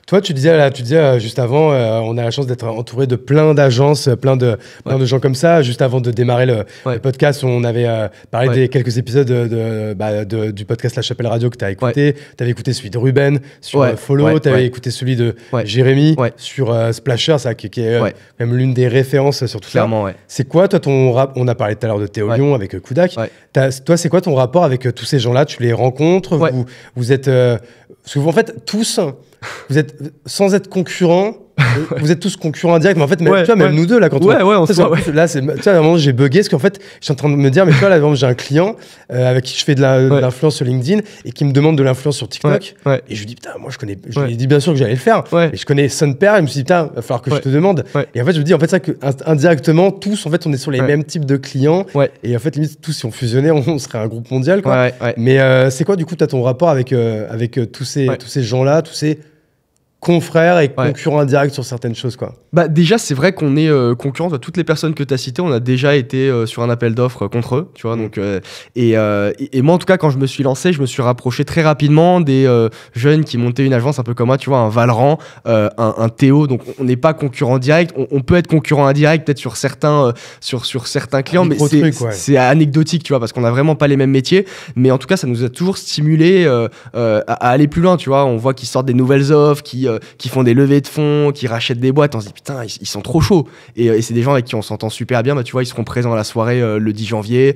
Toi, tu disais tu disais euh, juste avant, euh, on a la chance d'être entouré de plein d'agences, euh, plein de de gens comme ça. Juste avant de démarrer le, podcast, on avait parlé des quelques épisodes bah, de, du podcast La Chapelle Radio que tu as écouté. Tu avais écouté celui de Ruben sur Follow, tu avais écouté celui de Jérémy sur Splasher, ça qui, est même l'une des références sur tout Clairement, ça. C'est quoi toi ton rapport On a parlé tout à l'heure de Théo Lyon avec Koudak. Toi, c'est quoi ton rapport avec tous ces gens-là Tu les rencontres vous, vous, êtes parce que vous, en fait, tous, vous êtes, sans être concurrents, vous êtes tous concurrents indirects, mais en fait, même, même nous deux, là, quand ouais, on. on là, c'est, tu vois, à un moment, j'ai bugué, parce qu'en fait, je suis en train de me dire, mais tu vois, là, j'ai un client euh, avec qui je fais de, l'influence sur LinkedIn et qui me demande de l'influence sur TikTok. Et je lui dis, putain, moi, je connais. Je lui ai dit, bien sûr que j'allais le faire. Et je connais Son Père, et je me suis dit, putain, va falloir que je te demande. Et en fait, je me dis, en fait, ça, que indirectement, tous, en fait, on est sur les mêmes types de clients. Et en fait, limite, tous, si on fusionnait, on, serait un groupe mondial, quoi. Mais euh, c'est quoi, du coup, tu as ton rapport avec, euh, avec tous ces, tous ces gens-là, tous ces confrères et concurrents indirects sur certaines choses quoi. Bah déjà c'est vrai qu'on est euh, concurrents, toutes les personnes que tu as citées, on a déjà été euh, sur un appel d'offres euh, contre eux, tu vois. Mm. Donc et, moi en tout cas quand je me suis lancé, je me suis rapproché très rapidement des jeunes qui montaient une agence un peu comme moi, tu vois, un Valran, un, Théo. Donc on n'est pas concurrent direct, on, peut être concurrent indirect peut-être sur certains sur sur certains clients, mais c'est anecdotique, tu vois, parce qu'on n'a vraiment pas les mêmes métiers. Mais en tout cas ça nous a toujours stimulé à, à, aller plus loin, tu vois. On voit qu'ils sortent des nouvelles offres, qui euh, qui font des levées de fonds, qui rachètent des boîtes. On se dit putain, ils, sont trop chauds. Euh, et, c'est des gens avec qui on s'entend super bien. Bah, tu vois, ils seront présents à la soirée euh, le 10 janvier.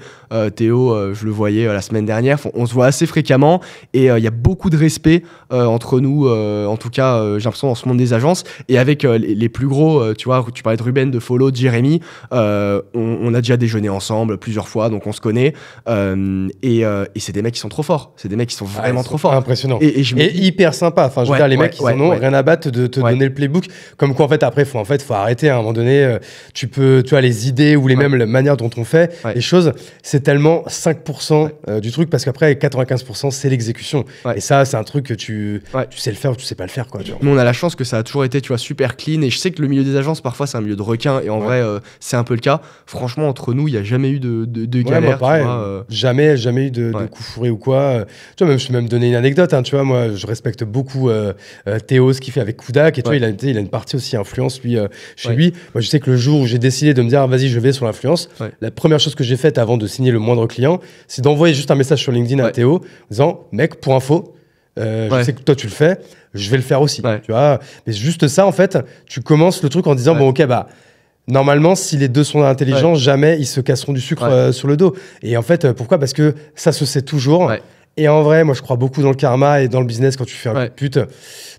Théo, je le voyais la semaine dernière. on se voit assez fréquemment et il y a beaucoup de respect entre nous. en tout cas, j'ai l'impression dans ce monde des agences et avec les, plus gros. tu vois, tu parlais de Ruben, de Follow, de Jérémy. On, a déjà déjeuné ensemble plusieurs fois, donc on se connaît. et, c'est des mecs qui sont trop forts. C'est des mecs qui sont ah, vraiment trop forts. Impressionnant. Et, hyper sympa. Enfin, je veux dire, les mecs, ils rien à battre de te donner le playbook. Comme quoi, en fait, après, faut, en fait, faut arrêter. Hein. À un moment donné, euh, tu peux, tu as les idées ou les mêmes, la manière dont on fait les choses, c'est tellement 5% euh, du truc parce qu'après, 95%, c'est l'exécution. Et ça, c'est un truc que tu, tu sais le faire ou tu sais pas le faire, quoi. on a la chance que ça a toujours été, tu vois, super clean. Et je sais que le milieu des agences, parfois, c'est un milieu de requins. Et en vrai, euh, c'est un peu le cas. Franchement, entre nous, il n'y a jamais eu de, de, de galère. Jamais, jamais eu de, de coup fourré ou quoi. Tu vois, même, je vais même donner une anecdote. Hein. tu vois, moi, je respecte beaucoup Théo ce qu'il fait avec Koudak Et toi, il, a, il a une partie aussi influence, lui, euh, chez lui. Moi, je sais que le jour où j'ai décidé de me dire, ah, vas-y, je vais sur l'influence, la première chose que j'ai faite avant de signer le moindre client, c'est d'envoyer juste un message sur LinkedIn à Théo, en disant, mec, pour info, euh, je sais que toi, tu le fais, je vais le faire aussi. Tu vois, mais juste ça, en fait, tu commences le truc en disant, bon, ok, bah. Normalement, si les deux sont intelligents, jamais ils se casseront du sucre euh, sur le dos. Et en fait, pourquoi Parce que ça se sait toujours. Et en vrai, moi, je crois beaucoup dans le karma et dans le business. Quand tu fais un pute,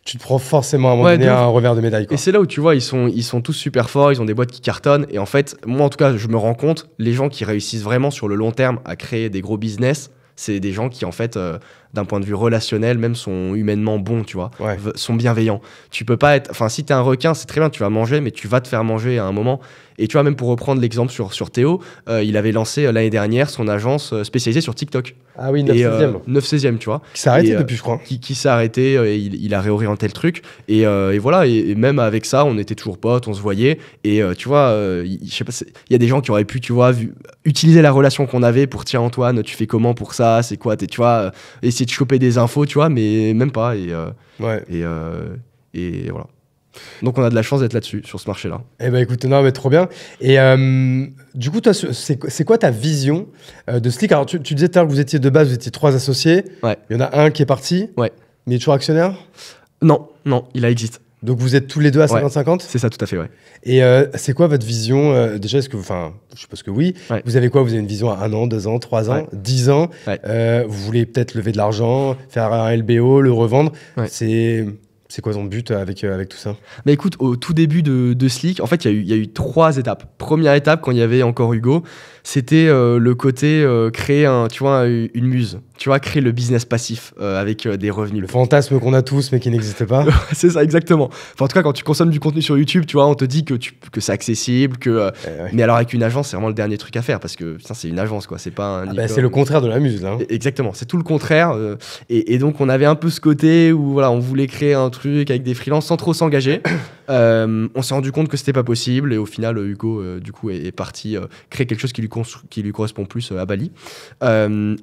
tu te prends forcément à un moment donné un revers de médaille. Et c'est là où tu vois, ils sont, ils sont tous super forts, ils ont des boîtes qui cartonnent. Et en fait, moi, en tout cas, je me rends compte, les gens qui réussissent vraiment sur le long terme à créer des gros business, c'est des gens qui, en fait, euh, d'un point de vue relationnel, même sont humainement bon, tu vois, son sont bienveillants. Tu peux pas être. Enfin, si t'es un requin, c'est très bien, tu vas manger, mais tu vas te faire manger à un moment. Et tu vois, même pour reprendre l'exemple sur, sur Théo, euh, il avait lancé euh, l'année dernière son agence euh, spécialisée sur TikTok. Ah oui, 9 16 e 9 tu vois. Qui s'est arrêté depuis, je crois. Qui, qui s'est arrêté et il, a réorienté le truc. Et, et voilà, et, même avec ça, on était toujours potes, on se voyait. Et tu vois, je sais pas, il y a des gens qui auraient pu, tu vois, utiliser la relation qu'on avait pour tiens, Antoine, tu fais comment pour ça, c'est quoi, tu vois, et essayer de choper des infos, tu vois, mais même pas. Et, euh, ouais. et, euh, et voilà. Donc on a de la chance d'être là-dessus, sur ce marché-là. Eh ben écoute, non mais trop bien. Et euh, du coup, toi, c'est quoi ta vision de Slick Alors tu, tu disais tout à l'heure que vous étiez de base, vous étiez trois associés. Ouais. Il y en a un qui est parti. Ouais. Mais il est toujours actionnaire Non, non, il a existe. Donc vous êtes tous les deux à 50-50 C'est ça, tout à fait, ouais. Et euh, c'est quoi votre vision euh, Déjà, ce que, enfin, je suppose que oui. Vous avez quoi Vous avez une vision à un an, deux ans, trois ans, dix ans. Euh, vous voulez peut-être lever de l'argent, faire un LBO, le revendre. C'est c'est quoi son but avec, avec tout ça bah Écoute, au tout début de, de Slick, en fait, il y, y, a eu trois étapes. Première étape, quand il y avait encore Hugo, c'était euh, le côté euh, créer un, tu vois, une muse, tu vois, créer le business passif euh, avec des revenus. Le fantasme qu'on a tous mais qui n'existe pas. c'est ça, exactement. en tout cas, quand tu consommes du contenu sur YouTube, tu vois, on te dit que, que c'est accessible, que. Eh mais alors, avec une agence, c'est vraiment le dernier truc à faire parce que c'est une agence, quoi. Ah bah, c'est le contraire de la muse, hein. e, Exactement, c'est tout le contraire. Et, donc, on avait un peu ce côté où, voilà, on voulait créer un truc avec des freelances sans trop s'engager. Euh, on s'est rendu compte que c'était pas possible et au final, euh, Hugo, euh, du coup, est, parti créer quelque chose qui lui, qui lui correspond plus à Bali.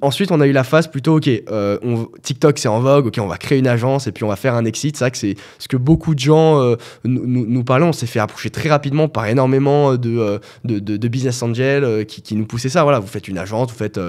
ensuite, on a eu la phase plutôt, ok, TikTok c'est en vogue, ok, on va créer une agence et puis on va faire un exit. C'est c'est ce que beaucoup de gens nous, nous On s'est fait approcher très rapidement par énormément de, de, business angels qui, nous poussaient ça. Voilà, vous faites une agence, vous faites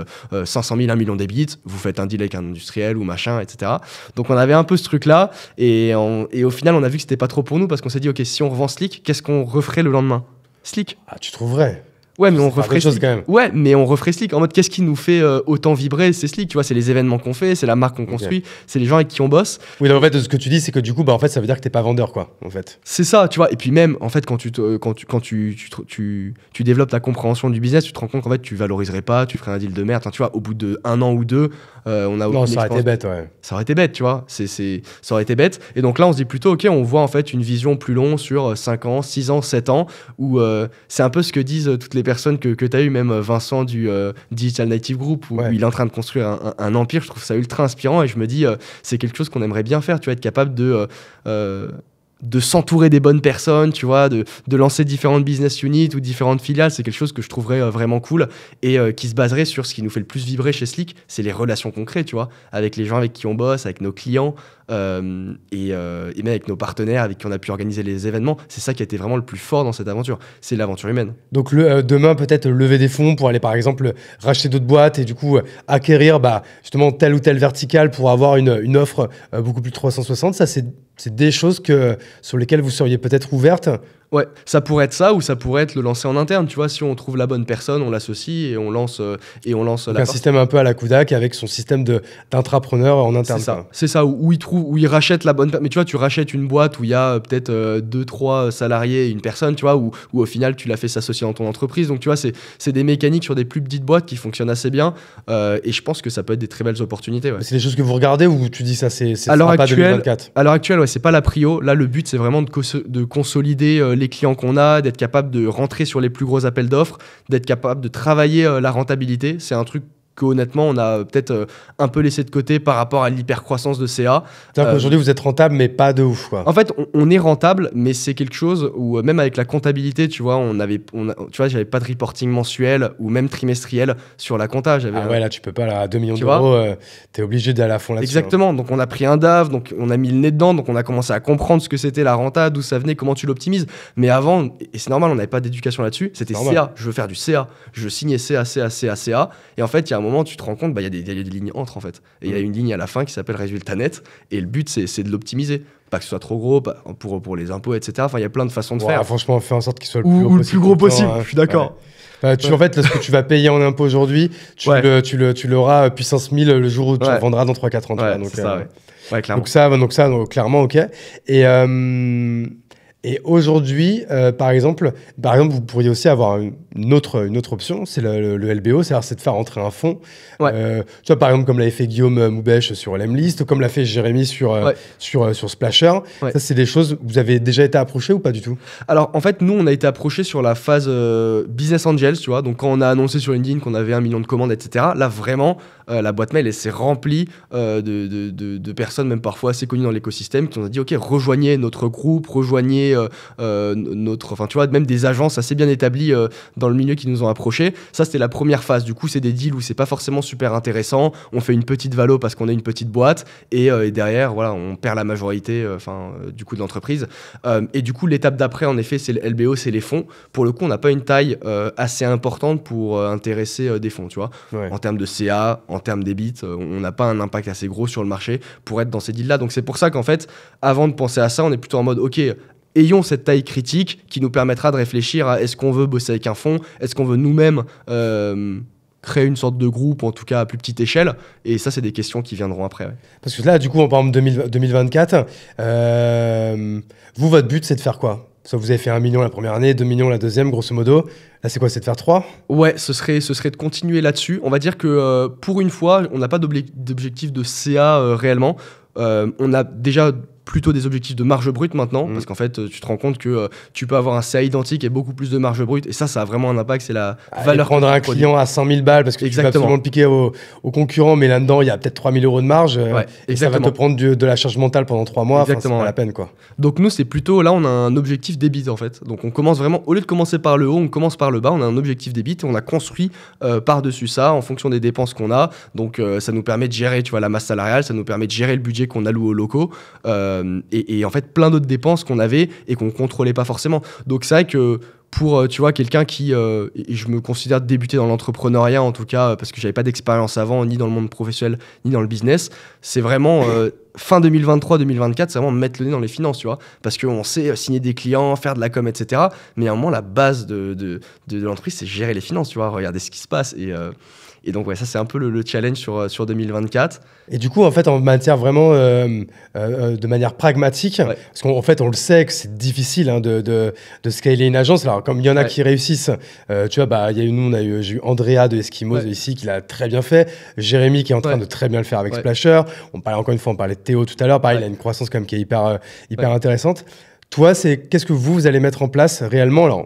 500 000, 1 million d'ébits, vous faites un deal avec un industriel ou machin, etc. Donc on avait un peu ce truc-là et, et au final, on a vu que c'était pas trop pour nous parce qu'on s'est dit ok, si on revend Slick, qu'est-ce qu'on referait le lendemain Slick. Ah, tu trouverais. Ouais, mais on referait Slick. Ouais, mais on En mode, qu'est-ce qui nous fait euh, autant vibrer C'est Slick, tu vois, c'est les événements qu'on fait, c'est la marque qu'on construit, c'est les gens avec qui on bosse. Oui, en fait, ce que tu dis, c'est que du coup, bah, en fait, ça veut dire que t'es pas vendeur, quoi, en fait. C'est ça, tu vois. Et puis même, en fait, quand tu, quand tu, quand tu, tu, tu, développes ta compréhension du business, tu te rends compte qu'en fait, tu valoriserais pas, tu ferais un deal de merde. tu vois, au bout de an ou deux, euh, on a. Non, ça aurait été bête, ouais. Ça aurait été bête, tu vois. C'est, c'est, ça aurait été bête. Et donc là, on se dit plutôt, ok, on voit en fait une vision plus longue sur 5 euh, ans, 6 ans, 7 ans, où c'est un peu ce que disent toutes les personnes que, que tu as même euh, Vincent du euh, Digital Native Group, où, il est en train de construire un, un, empire, je trouve ça ultra inspirant et je me dis, euh, c'est quelque chose qu'on aimerait bien faire, tu vois, être capable de de s'entourer des bonnes personnes, tu vois, de, lancer différentes business units ou différentes filiales, c'est quelque chose que je trouverais euh, vraiment cool et euh, qui se baserait sur ce qui nous fait le plus vibrer chez Slick, c'est les relations concrètes, tu vois, avec les gens avec qui on bosse, avec nos clients euh, et, même avec nos partenaires avec qui on a pu organiser les événements. C'est ça qui a été vraiment le plus fort dans cette aventure, c'est l'aventure humaine. Donc demain, peut-être lever des fonds pour aller, par exemple, racheter d'autres boîtes et du coup acquérir bah, justement telle ou telle verticale pour avoir une, une offre beaucoup plus 360, ça c'est c'est des choses que, sur lesquelles vous seriez peut-être ouverte Ouais, ça pourrait être ça ou ça pourrait être le lancer en interne, tu vois, si on trouve la bonne personne, on l'associe et on lance euh, et on lance un système un peu à la Kudak avec son système de d'intrapreneur en interne. C'est ça. C'est ça où, il trouve où il rachète la bonne mais tu vois, tu rachètes une boîte où il y a euh, peut-être 2 euh, deux trois salariés et une personne, tu vois, où, où au final tu l'as fait s'associer dans ton entreprise. Donc tu vois, c'est des mécaniques sur des plus petites boîtes qui fonctionnent assez bien et je pense que ça peut être des très belles opportunités, C'est des choses que vous regardez ou tu dis ça c'est à l'heure À l'heure actuelle, ouais, c'est pas la prio. Là, le but c'est vraiment de, de consolider les clients qu'on a, d'être capable de rentrer sur les plus gros appels d'offres, d'être capable de travailler euh, la rentabilité. C'est un truc honnêtement on a peut-être euh, un peu laissé de côté par rapport à l'hypercroissance de CA. Euh, Aujourd'hui, vous êtes rentable, mais pas de ouf. En fait, on, est rentable, mais c'est quelque chose où, euh, même avec la comptabilité, tu vois, on avait, tu vois, j'avais pas de reporting mensuel ou même trimestriel sur la compta. Ah euh, ouais, là, tu peux pas, là, à 2 millions d'euros, tu es t'es obligé d'aller à fond là-dessus. Hein. Exactement. Donc, on a pris un DAV, donc on a mis le nez dedans, donc on a commencé à comprendre ce que c'était la renta, d'où ça venait, comment tu l'optimises. Mais avant, et c'est normal, on n'avait pas d'éducation là-dessus, c'était CA. Je veux faire du CA. Je signais CA, CA, CA, CA. Et en fait, moment, tu te rends compte, bah, il bah, y, y, a des lignes entre en fait. il y a mm. une ligne à la fin qui s'appelle résultat net. Et le but, c'est de l'optimiser. Pas que ce soit trop gros, pour, pour les impôts, etc. Enfin, il y a plein de façons de faire. Franchement, fait en sorte qu'il soit le plus gros possible. je suis d'accord. Bah, tu, En fait, ce que tu vas payer en impôts aujourd'hui, tu l'auras euh, puissance 1000 le jour où tu le vendras dans 3-4 ans. Euh, donc, ça, donc, ça, donc, ça, clairement, ok. Et. Euh, et aujourd'hui, euh, par exemple, par exemple, vous pourriez aussi avoir une autre, une autre option, c'est le, Lbo à dire c'est de faire entrer un fonds. Euh, tu vois, par exemple, comme l'avait fait Guillaume euh, Moubèche sur Lemlist, comme l'a fait Jérémy sur, sur, sur Splasher. Ça, c'est des choses, vous avez déjà été approché ou pas du tout Alors, en fait, nous, on a été approché sur la phase Business Angels, tu vois. Donc, quand on a annoncé sur LinkedIn qu'on avait un million de commandes, etc., là, vraiment, euh, la boîte mail s'est remplie euh, de, de, personnes, même parfois assez connues dans l'écosystème, qui ont dit, OK, rejoignez notre groupe, rejoignez euh, notre... Enfin, tu vois, même des agences assez bien établies dans le milieu qui nous ont approché Ça, c'était la première phase. Du coup, c'est des deals où c'est pas forcément super intéressant. On fait une petite valo parce qu'on est une petite boîte. Et, et, derrière, voilà, on perd la majorité enfin du coup, de l'entreprise. et du coup, l'étape d'après, en effet, c'est le LBO, c'est les fonds. Pour le coup, on n'a pas une taille assez importante pour intéresser des fonds, tu vois. En termes de CA, en termes des euh, on n'a pas un impact assez gros sur le marché pour être dans ces deals-là. Donc c'est pour ça qu'en fait, avant de penser à ça, on est plutôt en mode, ok, ayons cette taille critique qui nous permettra de réfléchir à est-ce qu'on veut bosser avec un fonds, est-ce qu'on veut nous-mêmes euh, créer une sorte de groupe, en tout cas à plus petite échelle. Et ça, c'est des questions qui viendront après. Parce que là, du coup, on parle de 2024. Euh, vous, votre but, c'est de faire quoi Soit vous avez fait un million la première année, 2 millions la deuxième, grosso modo. Là, c'est quoi C'est de faire trois Ouais, ce serait, ce serait de continuer là-dessus. On va dire que euh, pour une fois, on n'a pas d'objectif de CA euh, réellement. Euh, on a déjà plutôt des objectifs de marge brute maintenant, mm. parce qu'en fait, euh, tu te rends compte que euh, tu peux avoir un CA identique et beaucoup plus de marge brute, et ça, ça a vraiment un impact, c'est la ah, valeur. Prendre un client à 100 000 balles, parce que tu vas absolument le piquer au, concurrent, mais là-dedans, il y a peut-être 3 000 euros de marge, euh, et ça va te prendre de la charge mentale pendant 3 mois, exactement c'est pas la peine. quoi. Donc nous, c'est plutôt, là, on a un objectif débit, en fait. Donc on commence vraiment, au lieu de commencer par le haut, on commence par le bas, on a un objectif débit, et on a construit par-dessus ça, en fonction des dépenses qu'on a, donc ça nous permet de gérer, tu vois, la masse salariale, ça nous permet de gérer le budget qu'on alloue aux locaux, euh, et, en fait plein d'autres dépenses qu'on avait et qu'on contrôlait pas forcément. Donc c'est vrai que pour euh, tu vois quelqu'un qui euh, je me considère débuter dans l'entrepreneuriat en tout cas euh, parce que j'avais pas d'expérience avant ni dans le monde professionnel ni dans le business c'est vraiment fin 2023 2024 c'est vraiment mettre le nez dans les finances tu vois parce qu'on sait signer des clients faire de la com etc mais à un moment la base de, de, de, l'entreprise c'est gérer les finances tu vois regarder ce qui se passe et et donc, ouais, ça, c'est un peu le, challenge sur, sur 2024. Et du coup, en fait, en matière vraiment de manière pragmatique, parce qu'en fait, on le sait que c'est difficile hein, de, de, de, scaler une agence. là comme il y en a qui réussissent, euh, tu vois, bah, y a eu, nous, on a eu, j'ai eu Andrea de Eskimos ici qui l'a très bien fait. Jérémy qui est en train de très bien le faire avec Splasher. On parlait encore une fois, on parlait de Théo tout à l'heure. Pareil, il a une croissance comme qui est hyper, euh, hyper intéressante. Toi, c'est qu'est-ce que vous, allez mettre en place réellement là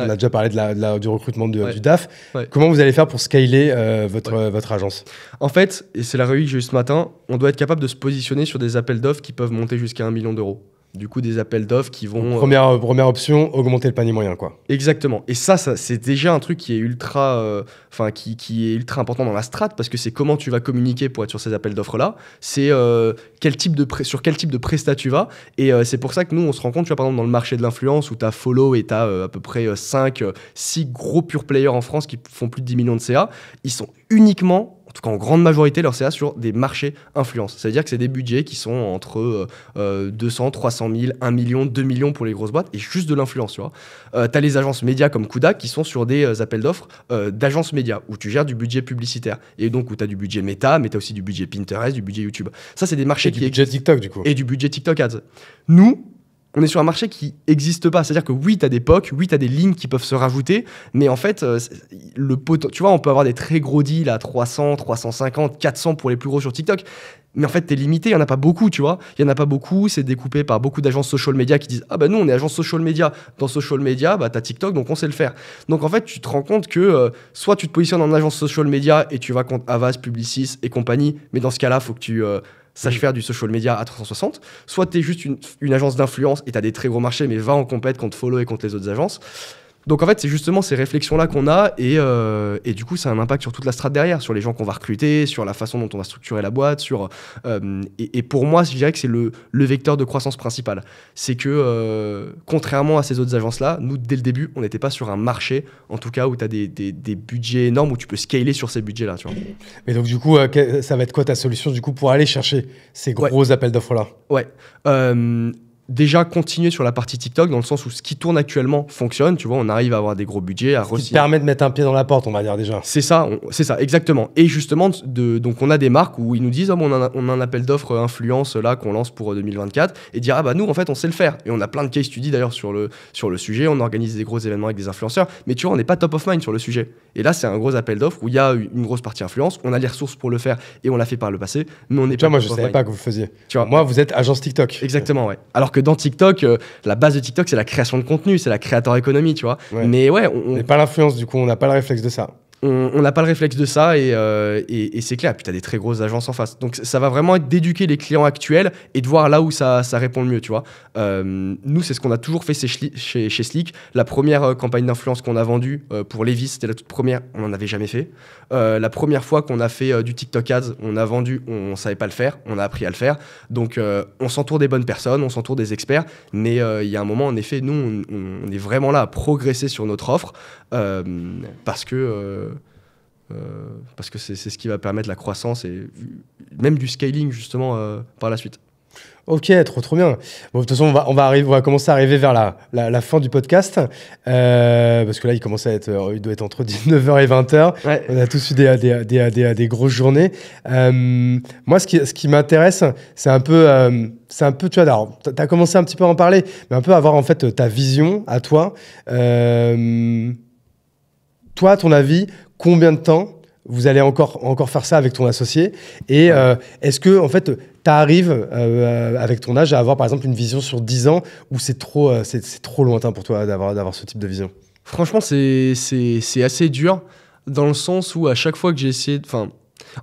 on a déjà parlé du recrutement du DAF. Comment vous allez faire pour scaler euh, votre, votre agence En fait, et c'est la réunion que j'ai eue ce matin, on doit être capable de se positionner sur des appels d'offres qui peuvent monter jusqu'à un million d'euros du coup des appels d'offres qui vont. Euh, première, euh, première option, augmenter le panier moyen, quoi. Exactement. Et ça, c'est déjà un truc qui est ultra, euh, enfin qui, est ultra important dans la strate parce que c'est comment tu vas communiquer pour être sur ces appels d'offres là. C'est quel type de sur quel type de prestat tu vas. Et c'est pour ça que nous, on se rend compte, tu vois, par exemple dans le marché de l'influence où tu as Follow et tu as à peu près 5, 6 gros pure players en France qui font plus de 10 millions de CA, ils sont uniquement en grande majorité leur CA sur des marchés influence. C'est-à-dire que c'est des budgets qui sont entre 200, 300 000, 1 million, 2 millions pour les grosses boîtes et juste de l'influence. Tu vois. Euh, as les agences médias comme Kuda qui sont sur des euh, appels d'offres euh, d'agences médias où tu gères du budget publicitaire et donc où tu as du budget Meta, mais tu as aussi du budget Pinterest, du budget YouTube. Ça, c'est des marchés et Du budget TikTok, du coup. Et du budget TikTok Ads. Nous, on est sur un marché qui n'existe pas. C'est-à-dire que oui, tu as des POC, oui, tu as des lignes qui peuvent se rajouter, mais en fait, euh, le tu vois, on peut avoir des très gros deals à 300, 350, 400 pour les plus gros sur TikTok, mais en fait, tu es limité, il n'y en a pas beaucoup, tu vois. Il n'y en a pas beaucoup, c'est découpé par beaucoup d'agences social media qui disent Ah ben nous, on est agence social media. Dans social media, bah, tu as TikTok, donc on sait le faire. Donc en fait, tu te rends compte que euh, soit tu te positionnes en agence social media et tu vas contre Avas, Publicis et compagnie, mais dans ce cas-là, faut que tu. Euh, sache mm. faire du social media à 360, soit tu es juste une, agence d'influence et t'as des très gros marchés, mais va en compète contre Follow et contre les autres agences. Donc en fait, c'est justement ces réflexions-là qu'on a et, euh, et, du coup, ça a un impact sur toute la strate derrière, sur les gens qu'on va recruter, sur la façon dont on va structurer la boîte, sur euh, et, pour moi, je dirais que c'est le, le, vecteur de croissance principal. C'est que euh, contrairement à ces autres agences-là, nous dès le début, on n'était pas sur un marché, en tout cas où tu as des, des, budgets énormes où tu peux scaler sur ces budgets-là. Tu vois. Mais donc du coup, ça va être quoi ta solution du coup pour aller chercher ces gros appels d'offres-là Ouais déjà continuer sur la partie TikTok dans le sens où ce qui tourne actuellement fonctionne. Tu vois, on arrive à avoir des gros budgets, à ce qui te permet de mettre un pied dans la porte, on va dire déjà. C'est ça, c'est ça, exactement. Et justement, de, donc on a des marques où ils nous disent, oh, on, a, on, a, un appel d'offres influence là qu'on lance pour 2024 euh, et dire ah bah nous en fait on sait le faire. Et on a plein de case studies d'ailleurs sur le sur le sujet. On organise des gros événements avec des influenceurs, mais tu vois, on n'est pas top of mind sur le sujet. Et là, c'est un gros appel d'offres où il y a une grosse partie influence. On a les ressources pour le faire et on l'a fait par le passé, mais on n'est pas. Vois, moi, je savais pas que vous faisiez. Tu vois, moi, vous êtes agence TikTok. Exactement, ouais. Alors que dans TikTok, euh, la base de TikTok, c'est la création de contenu, c'est la créateur économie, tu vois. Mais ouais, on. n'est pas l'influence, du coup, on n'a pas le réflexe de ça on n'a pas le réflexe de ça et, euh, c'est clair. Puis tu as des très grosses agences en face. Donc ça va vraiment être d'éduquer les clients actuels et de voir là où ça, répond le mieux, tu vois. Euh, nous, c'est ce qu'on a toujours fait chez, chez, Slick. La première euh, campagne d'influence qu'on a vendue pour Levis, c'était la toute première, on n'en avait jamais fait. la première fois qu'on a fait du TikTok ads, on a vendu, on ne savait pas le faire, on a appris à le faire. Donc on s'entoure des bonnes personnes, on s'entoure des experts, mais il y a un moment, en effet, nous, on, est vraiment là à progresser sur notre offre parce que euh, parce que c'est ce qui va permettre la croissance et même du scaling justement euh, par la suite. Ok, trop trop bien. Bon, de toute façon, on va, on va, arriver, on va commencer à arriver vers la, la, fin du podcast. Euh, parce que là, il commence à être, il doit être entre 19h et 20h. On a tous eu des, des, des, des grosses journées. moi, ce qui, ce qui m'intéresse, c'est un peu, c'est un peu, tu vois, tu as commencé un petit peu à en parler, mais un peu avoir en fait ta vision à toi toi, ton avis, combien de temps vous allez encore, encore faire ça avec ton associé Et euh, est-ce que, en fait, tu arrives, euh, avec ton âge, à avoir, par exemple, une vision sur 10 ans ou c'est trop, euh, c'est, trop lointain pour toi d'avoir, ce type de vision Franchement, c'est, assez dur, dans le sens où à chaque fois que j'ai essayé...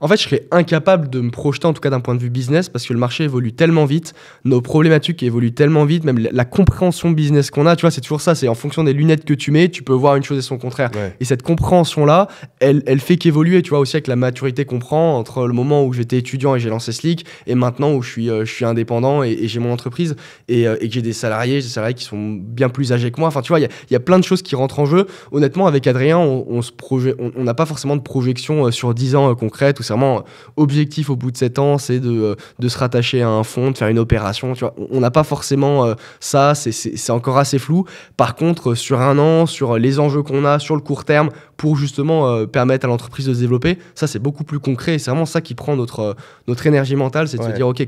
En fait, je serais incapable de me projeter, en tout cas d'un point de vue business, parce que le marché évolue tellement vite, nos problématiques évoluent tellement vite, même la compréhension business qu'on a, tu vois, c'est toujours ça, c'est en fonction des lunettes que tu mets, tu peux voir une chose et son contraire. Et cette compréhension-là, elle, fait qu'évoluer, tu vois, aussi avec la maturité qu'on prend entre le moment où j'étais étudiant et j'ai lancé Slick, et maintenant où je suis, euh, je suis indépendant et, j'ai mon entreprise, euh, et, que j'ai des salariés, des salariés qui sont bien plus âgés que moi. Enfin, tu vois, il y, a plein de choses qui rentrent en jeu. Honnêtement, avec Adrien, on n'a on, pas forcément de projection euh, sur 10 ans concrète où c'est vraiment euh, objectif au bout de 7 ans, c'est euh, de, se rattacher à un fonds, de faire une opération. On n'a pas forcément euh, ça, c'est encore assez flou. Par contre, sur un an, sur les enjeux qu'on a, sur le court terme, pour justement permettre à l'entreprise de se développer, ça c'est beaucoup plus concret. C'est vraiment ça qui prend notre, notre énergie mentale, c'est de se dire, OK,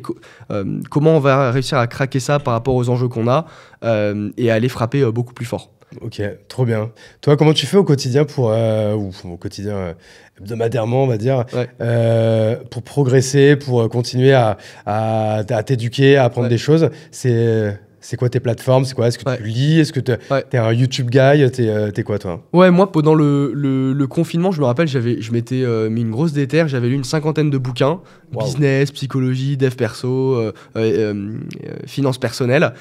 comment on va réussir à craquer ça par rapport aux enjeux qu'on a et à aller frapper beaucoup plus fort. Ok, trop bien. Toi, comment tu fais au quotidien pour, euh, ou au quotidien euh, hebdomadairement, on va dire, euh, pour progresser, pour continuer à, t'éduquer, à apprendre des choses C'est c'est quoi tes plateformes C'est quoi Est-ce que tu lis Est-ce que tu un YouTube guy T'es euh, es quoi toi Ouais, moi pendant le, confinement, je me rappelle, j'avais je m'étais euh, mis une grosse déterre, j'avais lu une cinquantaine de bouquins business, psychologie, dev perso, euh, finances finance personnelle.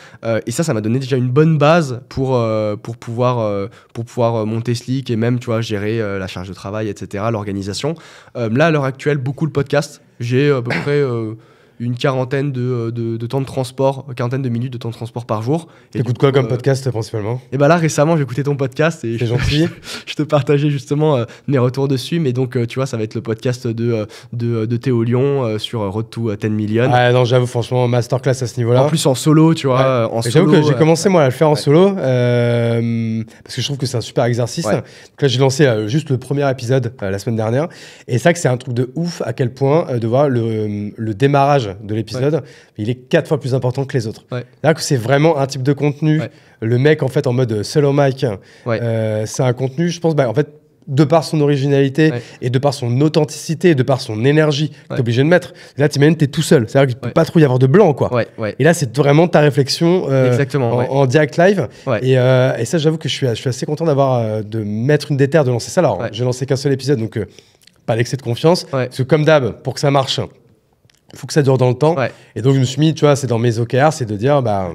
et ça, ça m'a donné déjà une bonne base pour, pour pouvoir, pour pouvoir monter Slick et même tu vois, gérer la charge de travail, etc., l'organisation. là, à l'heure actuelle, beaucoup le podcast. J'ai à peu près une quarantaine euh, de, de, temps de transport, quarantaine de minutes de temps de transport par jour. Écoutes quoi comme euh, podcast principalement Et eh bah ben là récemment j'ai écouté ton podcast et je, je te partageais justement euh, mes retours dessus, mais donc tu vois ça va être le podcast de, de, Théo Lyon sur Road to 10 millions Ah non j'avoue franchement masterclass à ce niveau-là. En plus en solo tu vois, en J'avoue que j'ai commencé moi à le faire en solo parce que je trouve que c'est un super exercice. Donc là j'ai lancé juste le premier épisode la semaine dernière et ça que c'est un truc de ouf à quel point de voir le, le démarrage de l'épisode, il est quatre fois plus important que les autres. Là, c'est vraiment un type de contenu. Le mec, en fait, en mode euh, solo au mic, euh, c'est un contenu, je pense, bah, en fait, de par son originalité et de par son authenticité et de par son énergie ouais. t'es obligé de mettre. Là, tu t'es tout seul. C'est-à-dire qu'il ne peut pas trop y avoir de blanc, quoi. Et là, c'est vraiment ta réflexion euh, en, direct live. Et, ça, j'avoue que je suis, assez content d'avoir, de mettre une déterre, de lancer ça. Alors, j'ai lancé qu'un seul épisode, donc pas l'excès de confiance. Parce que, comme d'hab, pour que ça marche, faut que ça dure dans le temps. Et donc, je me suis mis, tu vois, c'est dans mes OKR, c'est de dire, bah,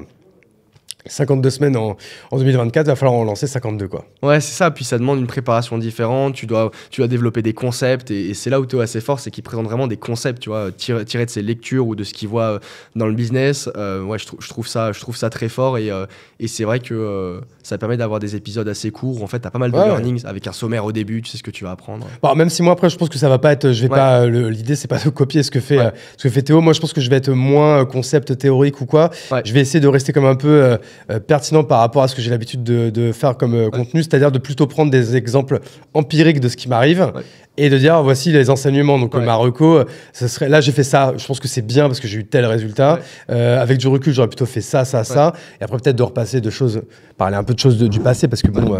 52 semaines en, en 2024, il va falloir en lancer 52 quoi. Ouais, c'est ça, puis ça demande une préparation différente, tu dois, tu développer des concepts, et, c'est là où Théo a ses forces, c'est qu'il présente vraiment des concepts, tu vois, tirés tiré de ses lectures ou de ce qu'il voit euh, dans le business. Euh, ouais, je, je, trouve ça, je trouve ça très fort, et, euh, et c'est vrai que ça permet d'avoir des épisodes assez courts, en fait, as pas mal de learnings, avec un sommaire au début, tu sais ce que tu vas apprendre. Bon, bah, même si moi après, je pense que ça va pas être, je vais n'est pas, l'idée c'est pas de copier ce que, fait, ce que fait Théo, moi je pense que je vais être moins concept théorique ou quoi, je vais essayer de rester comme un peu euh, pertinent par rapport à ce que j'ai l'habitude de, faire comme euh, contenu, c'est-à-dire de plutôt prendre des exemples empiriques de ce qui m'arrive et de dire voici les enseignements. Donc, ouais. Marocco, ça serait, là j'ai fait ça, je pense que c'est bien parce que j'ai eu tel résultat. Euh, avec du recul, j'aurais plutôt fait ça, ça, ça. Et après, peut-être de repasser de choses, parler un peu de choses du passé parce que bon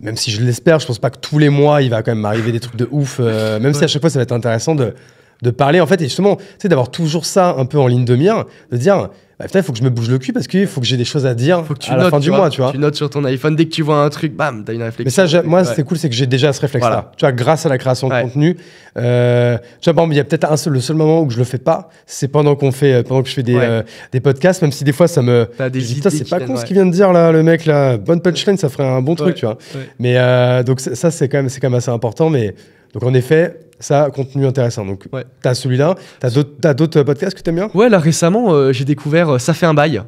même si je l'espère, je pense pas que tous les mois il va quand même m'arriver des trucs de ouf, même si à chaque fois ça va être intéressant de, de parler en fait et justement, tu sais, d'avoir toujours ça un peu en ligne de mire, de dire bah, il faut que je me bouge le cul parce qu'il faut que j'ai des choses à dire faut que tu à la fin du mois, tu vois. Tu notes sur ton iPhone dès que tu vois un truc, bam, t'as une réflexion. Mais ça, moi, c'est cool, c'est que j'ai déjà ce réflexe-là. Tu vois, grâce à la création de contenu, euh, il y a peut-être un seul, le seul moment où je le fais pas, c'est pendant qu'on fait, euh, pendant que je fais des, euh, des podcasts, même si des fois ça me. c'est pas con ce qu'il vient de dire là, le mec là, bonne punchline, ça ferait un bon truc, tu vois. Mais euh, donc ça, c'est quand même, c'est quand même assez important, mais. Donc en effet, ça, contenu intéressant. Donc, tu as celui-là. Tu as d'autres euh, podcasts que tu aimes bien Ouais, là récemment, euh, j'ai découvert euh, Ça fait un bail.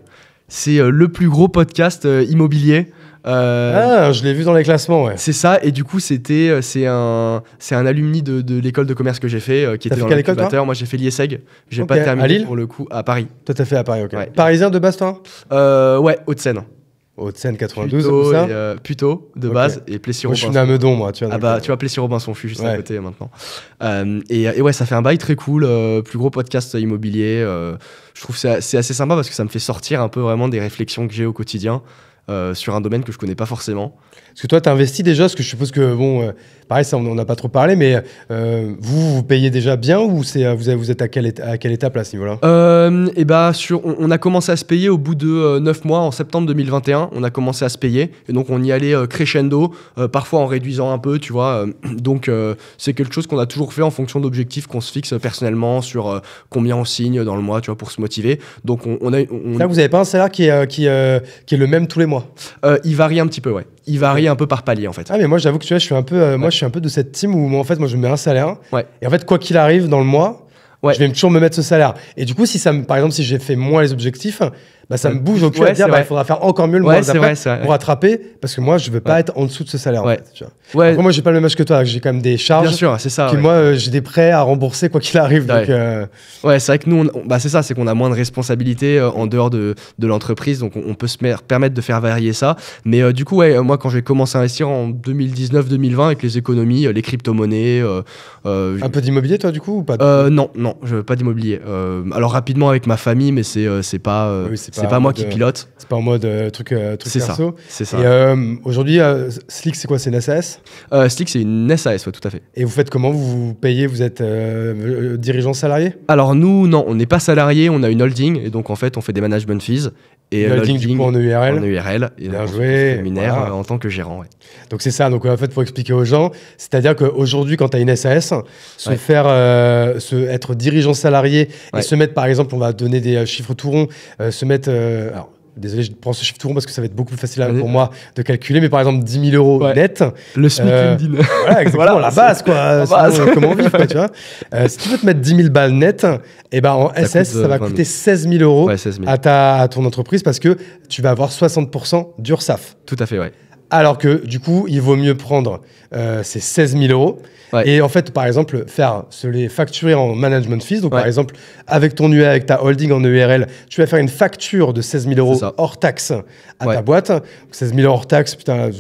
C'est le plus gros podcast immobilier. ah, je l'ai vu dans les classements, ouais. C'est ça, et du coup, c'était c'est un, un alumni de, l'école de commerce que j'ai fait, qui était fait Moi, j'ai fait l'IESEG. J'ai pas terminé à pour le coup à Paris. Tout à fait à Paris, ok. Parisien de toi Ouais, Haute-Seine. Haute-Seine 92, plutôt ça euh, de base, et plessis Moi, je suis Namedon moi, tu vois. Ah bah, euh, tu Plessis-Robinson, je suis juste à côté hein, maintenant. Euh, et, ouais, ça fait un bail très cool, plus gros podcast immobilier. je trouve que c'est assez sympa parce que ça me fait sortir un peu vraiment des réflexions que j'ai au quotidien sur un domaine que je connais pas forcément. Parce que toi, tu investis déjà, parce que je suppose que, bon, euh, pareil, ça, on n'a pas trop parlé, mais euh, vous, vous payez déjà bien ou c'est, euh, vous, vous êtes à quelle, à quelle étape à ce niveau-là euh, Et eh bah, ben, sur, on, a commencé à se payer au bout de 9 mois, en septembre 2021, on a commencé à se payer. Et donc, on y allait crescendo, parfois en réduisant un peu, tu vois. donc, c'est quelque chose qu'on a toujours fait en fonction d'objectifs qu'on se fixe personnellement sur combien on signe dans le mois, tu vois, pour se motiver. Donc, on, on a. On... Là, vous n'avez pas un salaire qui est, qui, qui est le même tous les mois Il varie un petit peu, ouais il varie un peu par palier en fait. Ah mais moi j'avoue que tu vois, je suis un peu, euh, moi je suis un peu de cette team où en fait moi je mets un salaire et en fait quoi qu'il arrive dans le mois, ouais. je vais toujours me mettre ce salaire. Et du coup si ça, par exemple si j'ai fait moins les objectifs, bah, ça me euh, bouge au cul à dire bah, il faudra faire encore mieux le mois d'après pour rattraper parce que moi je veux pas être en dessous de ce salaire en fait, tu moi j'ai pas le même âge que toi j'ai quand même des charges bien sûr c'est ça puis moi euh, j'ai des prêts à rembourser quoi qu'il arrive ouais euh, c'est vrai que nous bah, c'est ça c'est qu'on a moins de responsabilités en dehors de, de l'entreprise donc on, peut se permettre de faire varier ça mais du coup ouais moi quand j'ai commencé à investir en 2019 2020 avec les économies les crypto-monnaies un peu d'immobilier toi du coup ou pas non non je veux pas d'immobilier alors rapidement avec ma famille mais c'est c'est pas c'est pas, moi qui euh, pilote. C'est pas en mode euh, truc, euh, truc perso. C'est ça. aujourd'hui, Slick, c'est quoi C'est une SAS Slick, c'est une SAS, ouais, tout à fait. Et vous faites comment Vous vous payez Vous êtes dirigeant salarié Alors nous, non, on n'est pas salarié, on a une holding. Et donc, en fait, on fait des management fees et le du coup en e URL. En e joué. en tant que gérant. Donc c'est ça. Donc en fait, pour expliquer aux gens, c'est-à-dire qu'aujourd'hui, quand tu as une SAS, se faire, euh, se être dirigeant salarié et se mettre, par exemple, on va donner des euh, chiffres tout ronds, euh, se mettre. Désolé, je prends ce chiffre tout rond parce que ça va être beaucoup plus facile pour moi de calculer, mais par exemple 10 000 euros net. Le SMIC euh, Voilà, la base, quoi. La base. Euh, comment vivre, quoi, tu vois. Euh, si tu veux te mettre 10 000 balles net, eh ben, en SS, ça va coûter 16 000 euros À, ton entreprise parce que tu vas avoir 60% d'URSAF. Tout à fait, ouais. Alors que du coup, il vaut mieux prendre ces 16 000 euros et en fait, par exemple, faire se les facturer en management fees. Donc, par exemple, avec ton UE, avec ta holding en EURL, tu vas faire une facture de 16 000 euros hors taxe à ta boîte. 16 000 euros hors taxe, putain,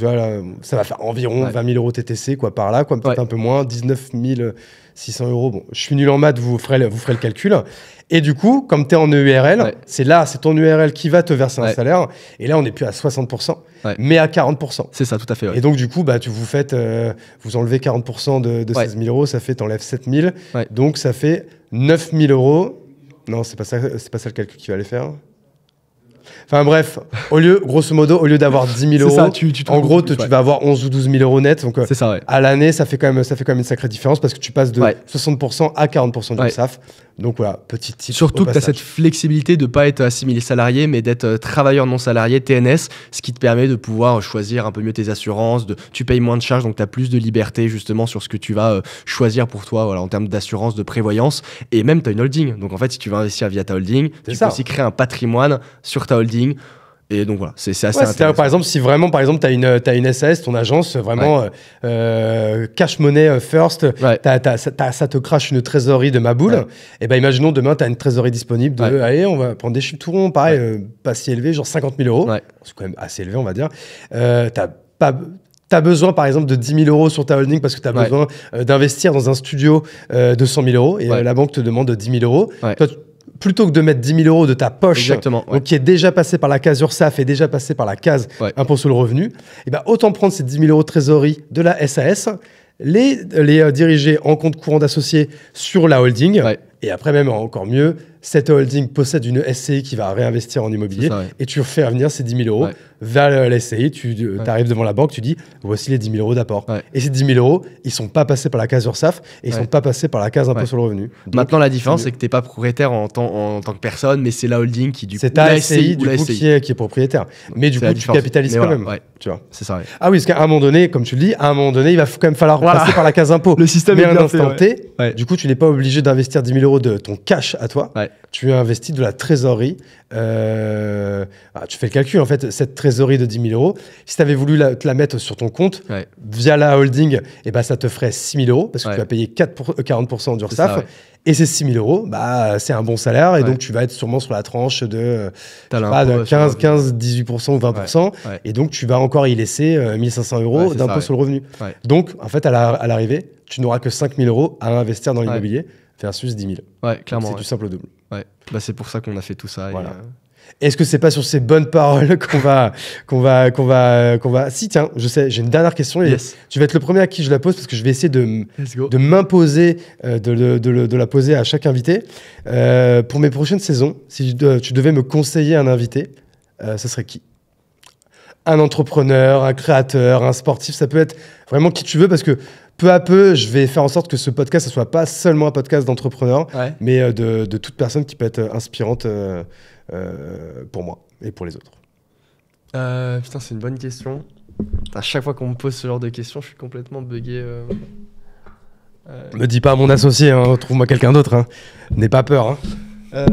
ça va faire environ 20 000 euros TTC, quoi, par là, quoi, peut-être un peu moins, 19 600 euros. Bon, je suis nul en maths, vous ferez le, vous ferez le calcul. Et du coup, comme tu es en EURL, c'est là, c'est ton URL e qui va te verser un salaire. Et là, on n'est plus à 60%, mais à 40%. C'est ça, tout à fait. Et donc, du coup, bah, tu vous faites, euh, vous enlevez 40% de, de 16 000 euros, ça fait, t'enlèves 7 000. Donc ça fait 9 000 euros. Non, c'est pas ça, c'est pas ça le calcul qu'il fallait faire. Enfin bref, au lieu, grosso modo, au lieu d'avoir 10 000 euros, en gros, tu vas avoir 11 ou 12 000 euros net. Donc, euh, ça, à l'année, ça fait quand même, ça fait quand même une sacrée différence parce que tu passes de 60% à 40% du SAF. Donc voilà, petit tip Surtout que tu as cette flexibilité de pas être assimilé salarié, mais d'être euh, travailleur non salarié, TNS, ce qui te permet de pouvoir choisir un peu mieux tes assurances, de, tu payes moins de charges, donc tu as plus de liberté justement sur ce que tu vas euh, choisir pour toi voilà, en termes d'assurance, de prévoyance. Et même, tu as une holding. Donc en fait, si tu veux investir via ta holding, tu peux aussi créer un patrimoine sur ta holding. Et donc voilà, c'est assez Par exemple, si vraiment, par exemple, tu as une, as une SAS, ton agence, vraiment euh, euh, cash money euh, first, ça te crache une trésorerie de ma boule. Et eh ben imaginons demain, tu as une trésorerie disponible de, allez, on va prendre des chiffres tout pareil, pas si élevé, genre 50 000 euros. C'est quand même assez élevé, on va dire. Euh, as pas tu as besoin par exemple de 10 000 euros sur ta holding parce que tu as besoin d'investir dans un studio de 100 000 euros et la banque te demande 10 000 euros. Toi, plutôt que de mettre 10 000 euros de ta poche, qui est déjà passé par la case URSAF et déjà passé par la case impôt sur le revenu, et eh ben, autant prendre ces 10 000 euros de trésorerie de la SAS, les, les euh, diriger en compte courant d'associé sur la holding. Et après, même encore mieux, cette holding possède une SCI qui va réinvestir en immobilier et tu fais revenir ces 10 000 euros vers la tu arrives devant la banque, tu dis voici les 10 000 euros d'apport. Et ces 10 000 euros, ils sont pas passés par la case URSAF et ils sont pas passés par la case impôt sur le revenu. Maintenant, la différence, c'est que tu n'es pas propriétaire en, tant que personne, mais c'est la holding qui du C'est ta SCI, du coup, Qui, est, propriétaire. Mais du coup, tu capitalises quand même. Tu vois. C'est ça. Ah oui, parce qu'à un moment donné, comme tu le dis, à un moment donné, il va quand même falloir passer par la case impôt. Le système est un Du coup, tu n'es pas obligé d'investir 10 000 euros de ton cash à toi. Tu investis de la trésorerie. Euh, ah, tu fais le calcul en fait. Cette trésorerie de 10 000 euros. Si tu avais voulu la, te la mettre sur ton compte via la holding, et eh ben, ça te ferait 6 000 euros parce que tu vas payer 40% euh, d'URSSAF. Ouais. Et ces 6 000 euros, bah, c'est un bon salaire et donc tu vas être sûrement sur la tranche de, 15, 15, 18% ou 20%. Et donc tu vas encore y laisser 1 euh, 500 euros d'impôt sur le revenu. Donc en fait, à l'arrivée, tu n'auras que 5 000 euros à investir dans l'immobilier versus 10 000. clairement. C'est du simple double. Bah, c'est pour ça qu'on a fait tout ça. Voilà. Euh, est-ce que c'est pas sur ces bonnes paroles qu'on va, qu'on va, qu'on va, qu'on va. Si tiens, je sais, j'ai une dernière question. Tu vas être le premier à qui je la pose parce que je vais essayer de, de m'imposer, euh, de, la poser à chaque invité. Euh, pour mes prochaines saisons, si tu devais me conseiller un invité, euh, ce serait qui Un entrepreneur, un créateur, un sportif, ça peut être vraiment qui tu veux parce que peu à peu, je vais faire en sorte que ce podcast, ne soit pas seulement un podcast d'entrepreneurs, mais de, toute personne qui peut être inspirante euh, pour moi et pour les autres euh, Putain, c'est une bonne question. À chaque fois qu'on me pose ce genre de questions, je suis complètement buggé. Ne euh. Me dis pas à mon associé, retrouve hein, trouve-moi quelqu'un d'autre. Hein. N'aie pas peur. Hein.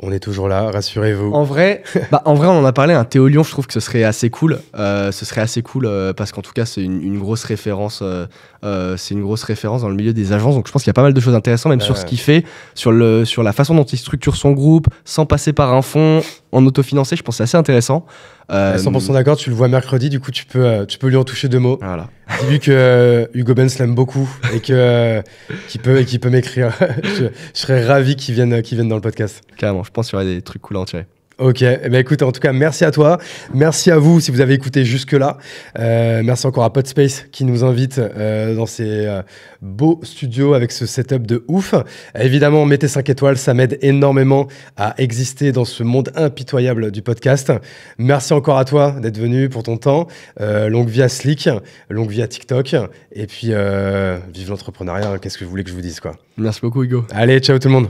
On est toujours là, rassurez-vous. En vrai, bah, en vrai, on en a parlé. Un Lyon, je trouve que ce serait assez cool. Euh, ce serait assez cool euh, parce qu'en tout cas, c'est une, grosse référence. Euh, c'est une grosse référence dans le milieu des agences. Donc, je pense qu'il y a pas mal de choses intéressantes, même sur ce qu'il fait, sur le, sur la façon dont il structure son groupe, sans passer par un fonds, en autofinancé. Je pense c'est assez intéressant. 100% euh, d'accord, tu le vois mercredi, du coup tu peux, euh, tu peux lui en toucher deux mots. Voilà. Dis-lui que euh, Hugo Benz l'aime beaucoup et que qu'il peut, qu peut m'écrire. je, serais ravi qu'il vienne, qu vienne dans le podcast. Carrément, je pense qu'il y aurait des trucs cool à en tirer. Ok, eh ben, écoute, en tout cas, merci à toi. Merci à vous si vous avez écouté jusque-là. Euh, merci encore à Podspace qui nous invite euh, dans ces euh, beaux studios avec ce setup de ouf. Évidemment, mettez 5 étoiles, ça m'aide énormément à exister dans ce monde impitoyable du podcast. Merci encore à toi d'être venu pour ton temps. longue vie à Slick, longue vie à TikTok. Et puis, vive l'entrepreneuriat, hein. qu'est-ce que je voulais que je vous dise, quoi. Merci beaucoup, Hugo. Allez, ciao tout le monde.